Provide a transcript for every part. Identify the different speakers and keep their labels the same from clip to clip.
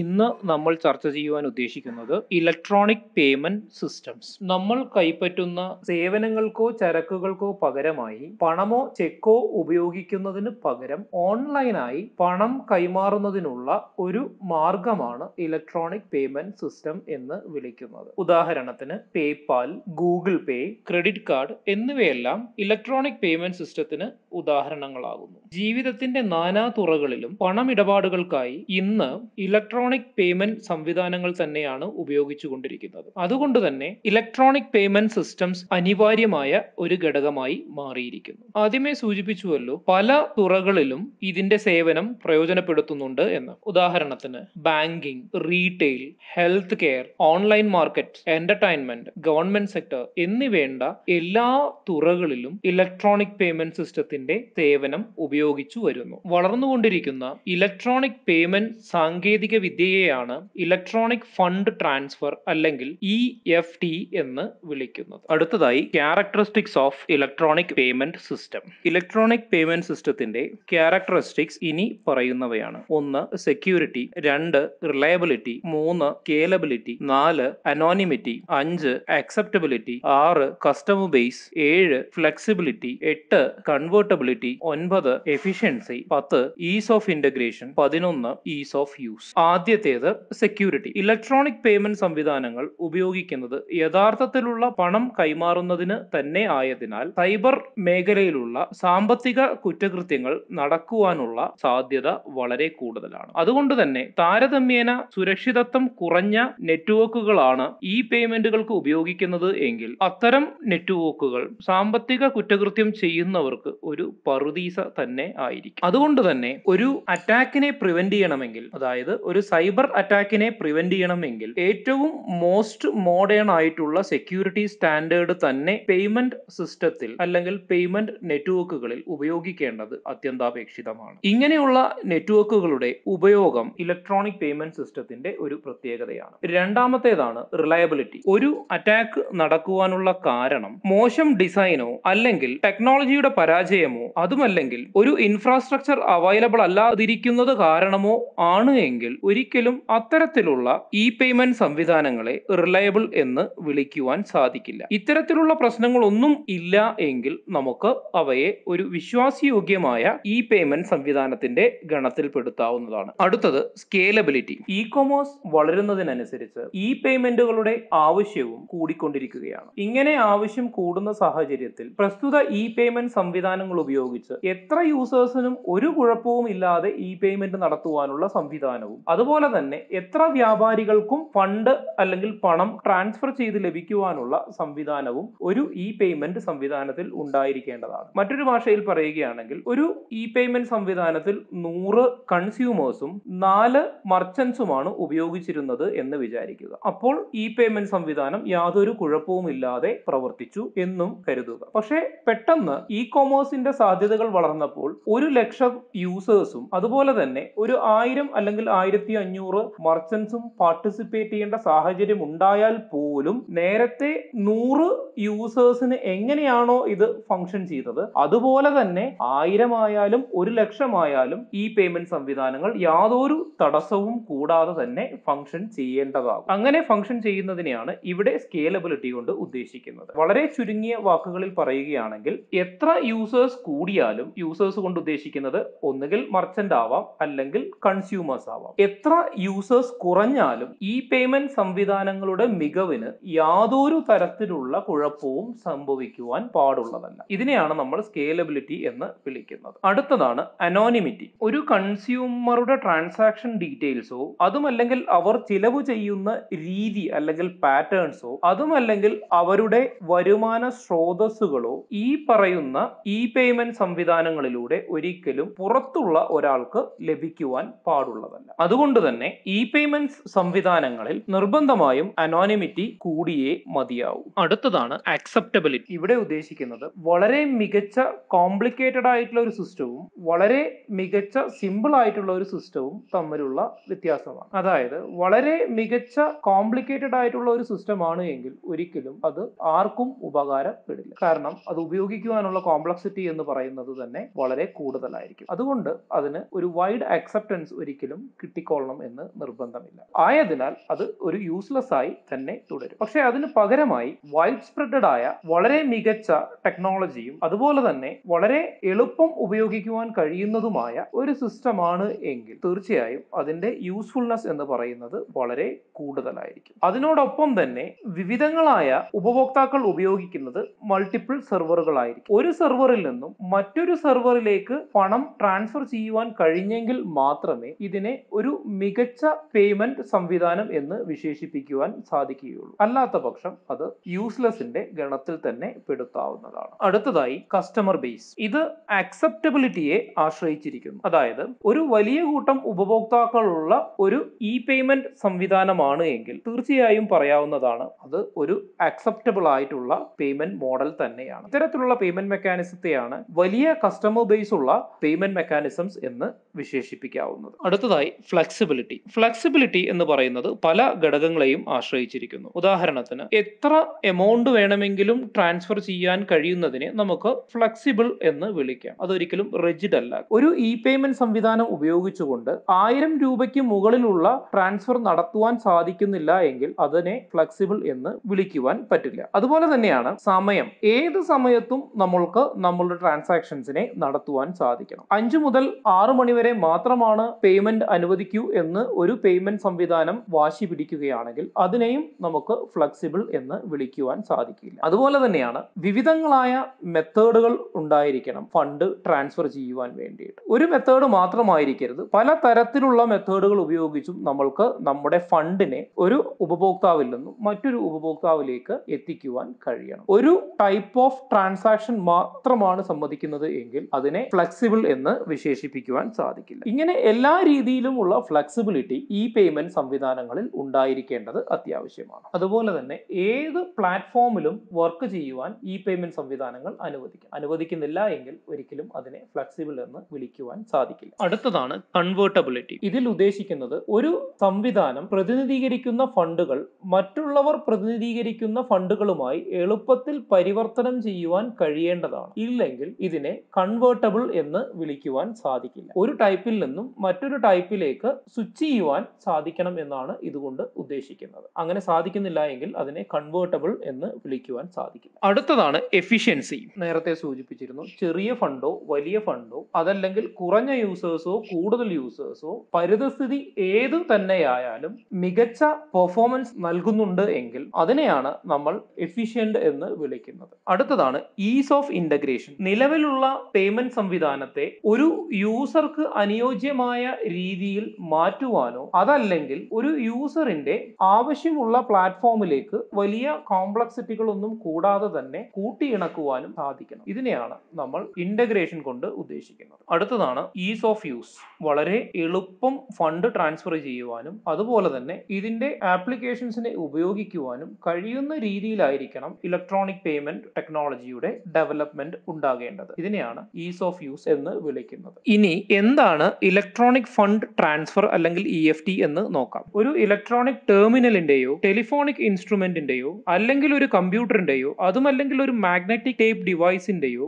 Speaker 1: ഇന്ന് നമ്മൾ ചർച്ച ചെയ്യുവാൻ ഉദ്ദേശിക്കുന്നത് ഇലക്ട്രോണിക് പേയ്മെന്റ് സിസ്റ്റംസ് നമ്മൾ കൈപ്പറ്റുന്ന സേവനങ്ങൾക്കോ ചരക്കുകൾക്കോ പകരമായി പണമോ ചെക്കോ ഉപയോഗിക്കുന്നതിന് പകരം ഓൺലൈനായി പണം കൈമാറുന്നതിനുള്ള ഒരു മാർഗമാണ് ഇലക്ട്രോണിക് പേയ്മെന്റ് സിസ്റ്റം എന്ന് വിളിക്കുന്നത് ഉദാഹരണത്തിന് PayPal Google Pay credit card എന്നിവയെല്ലാം ഇലക്ട്രോണിക് പേയ്മെന്റ് സിസ്റ്റത്തിന് ഉദാഹരണങ്ങളാകുന്നു ജീവിതത്തിന്റെ നാനാ തുറകളിലും പണമിടപാടുകൾക്കായി ഇന്ന് ഇലക്ട്രോണിക് ഇലക്ട്രോണിക് പേയ്മെന്റ് സംവിധാനങ്ങൾ തന്നെയാണ് ഉപയോഗിച്ചുകൊണ്ടിരിക്കുന്നത് അതുകൊണ്ട് തന്നെ ഇലക്ട്രോണിക് പേയ്മെന്റ് സിസ്റ്റംസ് അനിവാര്യമായ ഒരു ഘടകമായി മാറിയിരിക്കുന്നു ആദ്യമേ സൂചിപ്പിച്ചുവല്ലോ പല തുറകളിലും ഇതിന്റെ സേവനം പ്രയോജനപ്പെടുത്തുന്നുണ്ട് എന്ന് ഉദാഹരണത്തിന് banking retail health care online market entertainment government sector എന്നിവേണ്ട എല്ലാ തുറകളിലും ഇലക്ട്രോണിക് പേയ്മെന്റ് സിസ്റ്റത്തിന്റെ സേവനം ഉപയോഗിച്ചു വരുന്നു വളർന്നുകൊണ്ടിരിക്കുന്ന ഇലക്ട്രോണിക് പേയ്മെന്റ് സാങ്കേതിക വിദ്യയെയാണ് ഇലക്ട്രോണിക് ഫണ്ട് ട്രാൻസ്ഫർ അല്ലെങ്കിൽ ഇ എഫ് ടി എന്ന് വിളിക്കുന്നത് അടുത്തതായി characteristics of electronic payment system electronic payment സിസ്റ്റത്തിന്റെ ക്യാരക്ടറിസ്റ്റിക്സ് ഇനി പറയുന്നവയാണ് ഒന്ന് സെക്യൂരിറ്റി രണ്ട് റിലയബിലിറ്റി മൂന്ന് സ്കേലബിലിറ്റി നാല് അനോണിമിറ്റി അഞ്ച് അക്സെപ്റ്റബിലിറ്റി ആറ് കസ്റ്റമർ ബേസ് ഏഴ് ഫ്ലെക്സിബിലിറ്റി എട്ട് കൺവേർട്ടബിലിറ്റി ഒൻപത് എഫിഷ്യൻസി പത്ത് ഈസ് ഓഫ് ഇന്റഗ്രേഷൻ പതിനൊന്ന് ഈസ് ഓഫ് യൂസ് ആദ്യത്തേത് സെക്യൂരിറ്റി ഇലക്ട്രോണിക് പേയ്മെന്റ് സംവിധാനങ്ങൾ ഉപയോഗിക്കുന്നത് യഥാർത്ഥത്തിലുള്ള പണം കൈമാറുന്നതിന് തന്നെ ആയതിനാൽ സൈബർ മേഖലയിലുള്ള സാമ്പത്തിക കുറ്റകൃത്യങ്ങൾ നടക്കുവാനുള്ള സാധ്യത വളരെ കൂടുതലാണ് അതുകൊണ്ട് തന്നെ താരതമ്യേന സുരക്ഷിതത്വം കുറഞ്ഞ നെറ്റ്വർക്കുകളാണ് ഈ പേയ്മെന്റുകൾക്ക് ഉപയോഗിക്കുന്നത് എങ്കിൽ അത്തരം നെറ്റ്വർക്കുകൾ സാമ്പത്തിക കുറ്റകൃത്യം ചെയ്യുന്നവർക്ക് ഒരു പറുദീസ തന്നെ ആയിരിക്കും അതുകൊണ്ട് തന്നെ ഒരു അറ്റാക്കിനെ പ്രിവെന്റ് ചെയ്യണമെങ്കിൽ അതായത് ഒരു ഒരു സൈബർ അറ്റാക്കിനെ പ്രിവെന്റ് ചെയ്യണമെങ്കിൽ ഏറ്റവും മോസ്റ്റ് മോഡേൺ ആയിട്ടുള്ള സെക്യൂരിറ്റി സ്റ്റാൻഡേർഡ് തന്നെ പേയ്മെന്റ് സിസ്റ്റത്തിൽ അല്ലെങ്കിൽ പേയ്മെന്റ് നെറ്റ്വർക്കുകളിൽ ഉപയോഗിക്കേണ്ടത് അത്യന്താപേക്ഷിതമാണ് ഇങ്ങനെയുള്ള നെറ്റ്വർക്കുകളുടെ ഉപയോഗം ഇലക്ട്രോണിക് പേയ്മെന്റ് സിസ്റ്റത്തിന്റെ ഒരു പ്രത്യേകതയാണ് രണ്ടാമത്തേതാണ് റിലയബിലിറ്റി ഒരു അറ്റാക്ക് നടക്കുവാനുള്ള കാരണം മോശം ഡിസൈനോ അല്ലെങ്കിൽ ടെക്നോളജിയുടെ പരാജയമോ അതുമല്ലെങ്കിൽ ഒരു ഇൻഫ്രാസ്ട്രക്ചർ അവൈലബിൾ അല്ലാതിരിക്കുന്നത് കാരണമോ ആണ് എങ്കിൽ ഒരിക്കലും അത്തരത്തിലുള്ള ഇ പേയ്മെന്റ് സംവിധാനങ്ങളെ റിലയബിൾ എന്ന് വിളിക്കുവാൻ സാധിക്കില്ല ഇത്തരത്തിലുള്ള പ്രശ്നങ്ങളൊന്നും ഇല്ല എങ്കിൽ നമുക്ക് അവയെ ഒരു വിശ്വാസയോഗ്യമായ ഇ പേയ്മെന്റ് സംവിധാനത്തിന്റെ ഗണത്തിൽപ്പെടുത്താവുന്നതാണ് അടുത്തത് സ്കേലബിലിറ്റി ഇ കൊമേഴ്സ് വളരുന്നതിനനുസരിച്ച് ഇ പേയ്മെന്റുകളുടെ ആവശ്യവും കൂടിക്കൊണ്ടിരിക്കുകയാണ് ഇങ്ങനെ ആവശ്യം കൂടുന്ന സാഹചര്യത്തിൽ പ്രസ്തുത ഇ പേയ്മെന്റ് സംവിധാനങ്ങൾ ഉപയോഗിച്ച് എത്ര യൂസേഴ്സിനും ഒരു കുഴപ്പവും ഇല്ലാതെ ഇ പേയ്മെന്റ് നടത്തുവാനുള്ള സംവിധാനവും അത് അതുപോലെ തന്നെ എത്ര വ്യാപാരികൾക്കും ഫണ്ട് അല്ലെങ്കിൽ പണം ട്രാൻസ്ഫർ ചെയ്ത് ലഭിക്കുവാനുള്ള സംവിധാനവും ഒരു ഇ പേയ്മെന്റ് സംവിധാനത്തിൽ ഉണ്ടായിരിക്കേണ്ടതാണ് മറ്റൊരു ഭാഷയിൽ പറയുകയാണെങ്കിൽ ഒരു ഇ പേയ്മെന്റ് സംവിധാനത്തിൽ നൂറ് കൺസ്യൂമേഴ്സും നാല് മർച്ചൻസുമാണ് ഉപയോഗിച്ചിരുന്നത് എന്ന് വിചാരിക്കുക അപ്പോൾ ഇ പേയ്മെന്റ് സംവിധാനം യാതൊരു കുഴപ്പവുമില്ലാതെ പ്രവർത്തിച്ചു എന്നും കരുതുക പക്ഷേ പെട്ടെന്ന് ഇ കോമേഴ്സിന്റെ സാധ്യതകൾ വളർന്നപ്പോൾ ഒരു ലക്ഷം യൂസേഴ്സും അതുപോലെ തന്നെ ഒരു ആയിരം അല്ലെങ്കിൽ ആയിരത്തി ആയിരത്തി അഞ്ഞൂറ് മർച്ചൻസും പാർട്ടിസിപ്പേറ്റ് ചെയ്യേണ്ട സാഹചര്യം ഉണ്ടായാൽ പോലും നേരത്തെ നൂറ് യൂസേഴ്സിന് എങ്ങനെയാണോ ഇത് ഫംഗ്ഷൻ ചെയ്തത് അതുപോലെ തന്നെ ആയിരമായാലും ഒരു ലക്ഷമായാലും ഈ പേയ്മെന്റ് സംവിധാനങ്ങൾ യാതൊരു തടസ്സവും കൂടാതെ തന്നെ ഫംഗ്ഷൻ ചെയ്യേണ്ടതാകും അങ്ങനെ ഫംഗ്ഷൻ ചെയ്യുന്നതിനെയാണ് ഇവിടെ സ്കേലബിലിറ്റി കൊണ്ട് ഉദ്ദേശിക്കുന്നത് വളരെ ചുരുങ്ങിയ വാക്കുകളിൽ പറയുകയാണെങ്കിൽ എത്ര യൂസേഴ്സ് കൂടിയാലും യൂസേഴ്സ് കൊണ്ട് ഉദ്ദേശിക്കുന്നത് ഒന്നുകിൽ മർച്ചന്റ് ആവാം അല്ലെങ്കിൽ കൺസ്യൂമേഴ്സ് ആവാം എത്ര യൂസേഴ്സ് കുറഞ്ഞാലും ഈ പേയ്മെന്റ് സംവിധാനങ്ങളുടെ മികവിന് യാതൊരു തരത്തിലുള്ള കുഴപ്പവും സംഭവിക്കുവാൻ പാടുള്ളതല്ല ഇതിനെയാണ് നമ്മൾ സ്കേലബിലിറ്റി എന്ന് വിളിക്കുന്നത് അടുത്തതാണ് അനോണിമിറ്റി ഒരു കൺസ്യൂമറുടെ ട്രാൻസാക്ഷൻ ഡീറ്റെയിൽസോ അതുമല്ലെങ്കിൽ അവർ ചിലവ് ചെയ്യുന്ന രീതി അല്ലെങ്കിൽ പാറ്റേൺസോ അതുമല്ലെങ്കിൽ അവരുടെ വരുമാന സ്രോതസ്സുകളോ ഈ പറയുന്ന ഇ പേയ്മെന്റ് സംവിധാനങ്ങളിലൂടെ ഒരിക്കലും പുറത്തുള്ള ഒരാൾക്ക് ലഭിക്കുവാൻ പാടുള്ളതല്ല അതുകൊണ്ട് അതുകൊണ്ട് തന്നെ ഇ പേയ്മെന്റ്സ് സംവിധാനങ്ങളിൽ നിർബന്ധമായും അനോണിമിറ്റി കൂടിയേ മതിയാവും അടുത്തതാണ് അക്സെപ്റ്റബിലിറ്റി ഇവിടെ ഉദ്ദേശിക്കുന്നത് വളരെ മികച്ച കോംപ്ലിക്കേറ്റഡ് ആയിട്ടുള്ള ഒരു സിസ്റ്റവും വളരെ മികച്ച സിമ്പിൾ ആയിട്ടുള്ള ഒരു സിസ്റ്റവും തമ്മിലുള്ള വ്യത്യാസമാണ് അതായത് വളരെ മികച്ച കോംപ്ലിക്കേറ്റഡ് ആയിട്ടുള്ള ഒരു സിസ്റ്റമാണ് എങ്കിൽ ഒരിക്കലും അത് ആർക്കും ഉപകാരപ്പെടില്ല കാരണം അത് ഉപയോഗിക്കുവാനുള്ള കോംപ്ലക്സിറ്റി എന്ന് പറയുന്നത് തന്നെ വളരെ കൂടുതലായിരിക്കും അതുകൊണ്ട് അതിന് ഒരു വൈഡ് അക്സെപ്റ്റൻസ് ഒരിക്കലും കിട്ടിക്കോളും ഉൾക്കൊള്ളണം എന്ന് നിർബന്ധമില്ല ആയതിനാൽ അത് ഒരു യൂസ്ലെസ് ആയി തന്നെ തുടരും പക്ഷെ അതിന് പകരമായി വൈഡ് സ്പ്രെഡഡ് ആയ വളരെ മികച്ച ടെക്നോളജിയും അതുപോലെ തന്നെ വളരെ എളുപ്പം ഉപയോഗിക്കുവാൻ കഴിയുന്നതുമായ ഒരു സിസ്റ്റമാണ് എങ്കിൽ തീർച്ചയായും അതിന്റെ യൂസ്ഫുൾനെസ് എന്ന് പറയുന്നത് വളരെ കൂടുതലായിരിക്കും അതിനോടൊപ്പം തന്നെ വിവിധങ്ങളായ ഉപഭോക്താക്കൾ ഉപയോഗിക്കുന്നത് മൾട്ടിപ്പിൾ സെർവറുകളായിരിക്കും ഒരു സെർവറിൽ നിന്നും മറ്റൊരു സെർവറിലേക്ക് പണം ട്രാൻസ്ഫർ ചെയ്യുവാൻ കഴിഞ്ഞെങ്കിൽ മാത്രമേ ഇതിനെ ഒരു മികച്ച പേയ്മെന്റ് സംവിധാനം എന്ന് വിശേഷിപ്പിക്കുവാൻ സാധിക്കുകയുള്ളൂ അല്ലാത്ത പക്ഷം അത് യൂസ്ലെസിന്റെ ഗണത്തിൽ തന്നെ പെടുത്താവുന്നതാണ് അടുത്തതായി കസ്റ്റമർ ബേസ് ഇത് ആക്സെപ്റ്റബിലിറ്റിയെ ആശ്രയിച്ചിരിക്കുന്നു അതായത് ഒരു വലിയ കൂട്ടം ഉപഭോക്താക്കളുള്ള ഒരു ഇ പേയ്മെന്റ് സംവിധാനമാണ് എങ്കിൽ തീർച്ചയായും പറയാവുന്നതാണ് അത് ഒരു ആക്സെപ്റ്റബിൾ ആയിട്ടുള്ള പേയ്മെന്റ് മോഡൽ തന്നെയാണ് ഇത്തരത്തിലുള്ള പേയ്മെന്റ് മെക്കാനിസത്തെയാണ് വലിയ കസ്റ്റമർ ബേസ് ഉള്ള പേയ്മെന്റ് മെക്കാനിസംസ് എന്ന് വിശേഷിപ്പിക്കാവുന്നത് അടുത്തതായി ഫ്ലെക്സ് ഫ്ലെക്സിബിലിറ്റി ഫ്ലെക്സിബിലിറ്റി എന്ന് പറയുന്നത് പല ഘടകങ്ങളെയും ആശ്രയിച്ചിരിക്കുന്നു ഉദാഹരണത്തിന് എത്ര എമൗണ്ട് വേണമെങ്കിലും ട്രാൻസ്ഫർ ചെയ്യാൻ കഴിയുന്നതിനെ നമുക്ക് ഫ്ലെക്സിബിൾ എന്ന് വിളിക്കാം അതൊരിക്കലും റിജിഡ് അല്ല ഒരു ഇ പേയ്മെന്റ് സംവിധാനം ഉപയോഗിച്ചുകൊണ്ട് ആയിരം രൂപയ്ക്ക് മുകളിലുള്ള ട്രാൻസ്ഫർ നടത്തുവാൻ സാധിക്കുന്നില്ല എങ്കിൽ അതിനെ ഫ്ലെക്സിബിൾ എന്ന് വിളിക്കുവാൻ പറ്റില്ല അതുപോലെ തന്നെയാണ് സമയം ഏത് സമയത്തും നമ്മൾക്ക് നമ്മളുടെ ട്രാൻസാക്ഷൻസിനെ നടത്തുവാൻ സാധിക്കണം അഞ്ചു മുതൽ ആറു മണിവരെ മാത്രമാണ് പേയ്മെന്റ് അനുവദിക്കൂ എന്ന് ഒരു പേയ്മെന്റ് സംവിധാനം വാശി പിടിക്കുകയാണെങ്കിൽ അതിനെയും നമുക്ക് ഫ്ലെക്സിബിൾ എന്ന് വിളിക്കുവാൻ സാധിക്കില്ല അതുപോലെ തന്നെയാണ് വിവിധങ്ങളായ മെത്തേഡുകൾ ഉണ്ടായിരിക്കണം ഫണ്ട് ട്രാൻസ്ഫർ ചെയ്യുവാൻ വേണ്ടിയിട്ട് ഒരു മെത്തേഡ് മാത്രമായിരിക്കരുത് പല തരത്തിലുള്ള മെത്തേഡുകൾ ഉപയോഗിച്ചും നമ്മൾക്ക് നമ്മുടെ ഫണ്ടിനെ ഒരു ഉപഭോക്താവിൽ നിന്നും മറ്റൊരു ഉപഭോക്താവിലേക്ക് എത്തിക്കുവാൻ കഴിയണം ഒരു ടൈപ്പ് ഓഫ് ട്രാൻസാക്ഷൻ മാത്രമാണ് സമ്മതിക്കുന്നത് എങ്കിൽ അതിനെ ഫ്ലെക്സിബിൾ എന്ന് വിശേഷിപ്പിക്കുവാൻ സാധിക്കില്ല ഇങ്ങനെ എല്ലാ രീതിയിലുമുള്ള ഫ്ലെക്സിബിലിറ്റി ഈ പേയ്മെന്റ് സംവിധാനങ്ങളിൽ ഉണ്ടായിരിക്കേണ്ടത് അത്യാവശ്യമാണ് അതുപോലെ തന്നെ ഏത് പ്ലാറ്റ്ഫോമിലും വർക്ക് ചെയ്യുവാൻ ഈ പേയ്മെന്റ് സംവിധാനങ്ങൾ അനുവദിക്കും അനുവദിക്കുന്നില്ല എങ്കിൽ ഒരിക്കലും അതിനെ ഫ്ലെക്സിബിൾ എന്ന് വിളിക്കുവാൻ സാധിക്കില്ല അടുത്തതാണ് കൺവേർട്ടബിലിറ്റി ഇതിൽ ഉദ്ദേശിക്കുന്നത് ഒരു സംവിധാനം പ്രതിനിധീകരിക്കുന്ന ഫണ്ടുകൾ മറ്റുള്ളവർ പ്രതിനിധീകരിക്കുന്ന ഫണ്ടുകളുമായി എളുപ്പത്തിൽ പരിവർത്തനം ചെയ്യുവാൻ കഴിയേണ്ടതാണ് ഇല്ലെങ്കിൽ ഇതിനെ കൺവേർട്ടബിൾ എന്ന് വിളിക്കുവാൻ സാധിക്കില്ല ഒരു ടൈപ്പിൽ നിന്നും മറ്റൊരു ടൈപ്പിലേക്ക് സ്വിച്ച് ചെയ്യുവാൻ സാധിക്കണം എന്നാണ് ഇതുകൊണ്ട് ഉദ്ദേശിക്കുന്നത് അങ്ങനെ സാധിക്കുന്നില്ല എങ്കിൽ അതിനെ കൺവേർട്ടബിൾ എന്ന് വിളിക്കുവാൻ സാധിക്കും അടുത്തതാണ് എഫിഷ്യൻസി നേരത്തെ സൂചിപ്പിച്ചിരുന്നു ചെറിയ ഫണ്ടോ വലിയ ഫണ്ടോ അതല്ലെങ്കിൽ കുറഞ്ഞ യൂസേഴ്സോ കൂടുതൽ യൂസേഴ്സോ പരിതസ്ഥിതി ഏത് തന്നെയായാലും മികച്ച പെർഫോമൻസ് നൽകുന്നുണ്ട് എങ്കിൽ അതിനെയാണ് നമ്മൾ എഫിഷ്യന്റ് എന്ന് വിളിക്കുന്നത് അടുത്തതാണ് ഈസ് ഓഫ് ഇന്റഗ്രേഷൻ നിലവിലുള്ള പേയ്മെന്റ് സംവിധാനത്തെ ഒരു യൂസർക്ക് അനുയോജ്യമായ രീതിയിൽ മാറ്റുവാനോ അതല്ലെങ്കിൽ ഒരു യൂസറിന്റെ ആവശ്യമുള്ള പ്ലാറ്റ്ഫോമിലേക്ക് വലിയ കോംപ്ലക്സിറ്റികളൊന്നും കൂടാതെ തന്നെ കൂട്ടിയിണക്കുവാനും സാധിക്കണം ഇതിനെയാണ് നമ്മൾ ഇന്റഗ്രേഷൻ കൊണ്ട് ഉദ്ദേശിക്കുന്നത് അടുത്തതാണ് ഈസ് ഓഫ് യൂസ് വളരെ എളുപ്പം ഫണ്ട് ട്രാൻസ്ഫർ ചെയ്യുവാനും അതുപോലെ തന്നെ ഇതിന്റെ ആപ്ലിക്കേഷൻസിനെ ഉപയോഗിക്കുവാനും കഴിയുന്ന രീതിയിലായിരിക്കണം ഇലക്ട്രോണിക് പേയ്മെന്റ് ടെക്നോളജിയുടെ ഡെവലപ്മെന്റ് ഉണ്ടാകേണ്ടത് ഇതിനെയാണ് ഈസ് ഓഫ് യൂസ് എന്ന് വിളിക്കുന്നത് ഇനി എന്താണ് ഇലക്ട്രോണിക് ഫണ്ട് ട്രാൻസ്ഫർ അല്ലെങ്കിൽ ഇ എഫ് ടി എന്ന് നോക്കാം ഒരു ഇലക്ട്രോണിക് ടെർമിനലിന്റെയോ ടെലിഫോണിക് ഇൻസ്ട്രുമെന്റിന്റെയോ അല്ലെങ്കിൽ ഒരു കമ്പ്യൂട്ടറിന്റെയോ അതുമല്ലെങ്കിൽ ഒരു മാഗ്നറ്റിക് ടേപ്പ് ഡിവൈസിന്റെയോ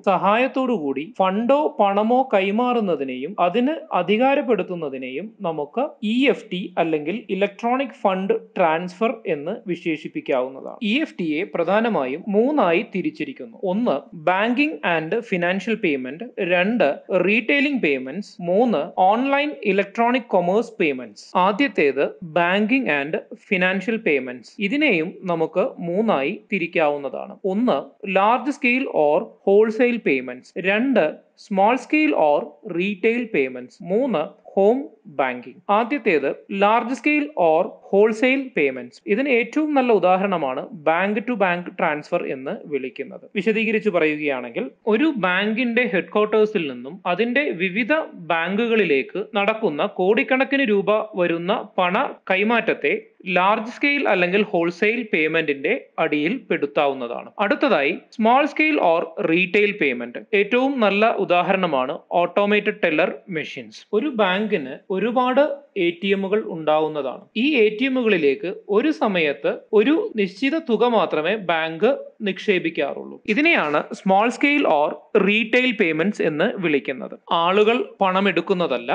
Speaker 1: കൂടി ഫണ്ടോ പണമോ കൈമാറുന്നതിനെയും അതിന് അധികാരപ്പെടുത്തുന്നതിനെയും നമുക്ക് ഇ എഫ് ടി അല്ലെങ്കിൽ ഇലക്ട്രോണിക് ഫണ്ട് ട്രാൻസ്ഫർ എന്ന് വിശേഷിപ്പിക്കാവുന്നതാണ് ഇ e എഫ് ടിയെ പ്രധാനമായും മൂന്നായി തിരിച്ചിരിക്കുന്നു ഒന്ന് ബാങ്കിംഗ് ആൻഡ് ഫിനാൻഷ്യൽ പേയ്മെന്റ് രണ്ട് റീറ്റെയിലിംഗ് പേയ്മെന്റ് മൂന്ന് online electronic commerce gross payments ആദ്യത്തേത് ബാങ്കിംഗ് ആൻഡ് ഫിനാൻഷ്യൽ പേയ്മെന്റ്സ് ഇതിനെയും നമുക്ക് മൂന്നായി തിരിക്കാവുന്നതാണ് ഒന്ന് large scale or wholesale payments രണ്ട് small scale or retail payments മൂന്ന് ഹോം ബാങ്കിങ് ആദ്യത്തേത് large scale or wholesale payments ഇതിന് ഏറ്റവും നല്ല ഉദാഹരണമാണ് ബാങ്ക് ടു ബാങ്ക് ട്രാൻസ്ഫർ എന്ന് വിളിക്കുന്നത് വിശദീകരിച്ച് പറയുകയാണെങ്കിൽ ഒരു ബാങ്കിന്റെ ഹെഡ്ക്വാർട്ടേഴ്സിൽ നിന്നും അതിന്റെ വിവിധ ബാങ്കുകളിലേക്ക് നടക്കുന്ന കോടിക്കണക്കിന് രൂപ വരുന്ന പണ കൈമാറ്റത്തെ ലാർജ് സ്കെയിൽ അല്ലെങ്കിൽ ഹോൾസെയിൽ പേയ്മെന്റിന്റെ അടിയിൽ പെടുത്താവുന്നതാണ് അടുത്തതായി small scale or retail payment ഏറ്റവും നല്ല ഉദാഹരണമാണ് ഓട്ടോമേറ്റഡ് ടെല്ലർ മെഷീൻസ് ഒരു ബാങ്കിന് ഒരുപാട് എ ടി എമ്മുകൾ ഉണ്ടാവുന്നതാണ് ഈ എ ടി എമ്മുകളിലേക്ക് ഒരു സമയത്ത് ഒരു നിശ്ചിത തുക മാത്രമേ ബാങ്ക് നിക്ഷേപിക്കാറുള്ളൂ ഇതിനെയാണ് small scale or retail payments എന്ന് വിളിക്കുന്നത് ആളുകൾ പണം എടുക്കുന്നതല്ല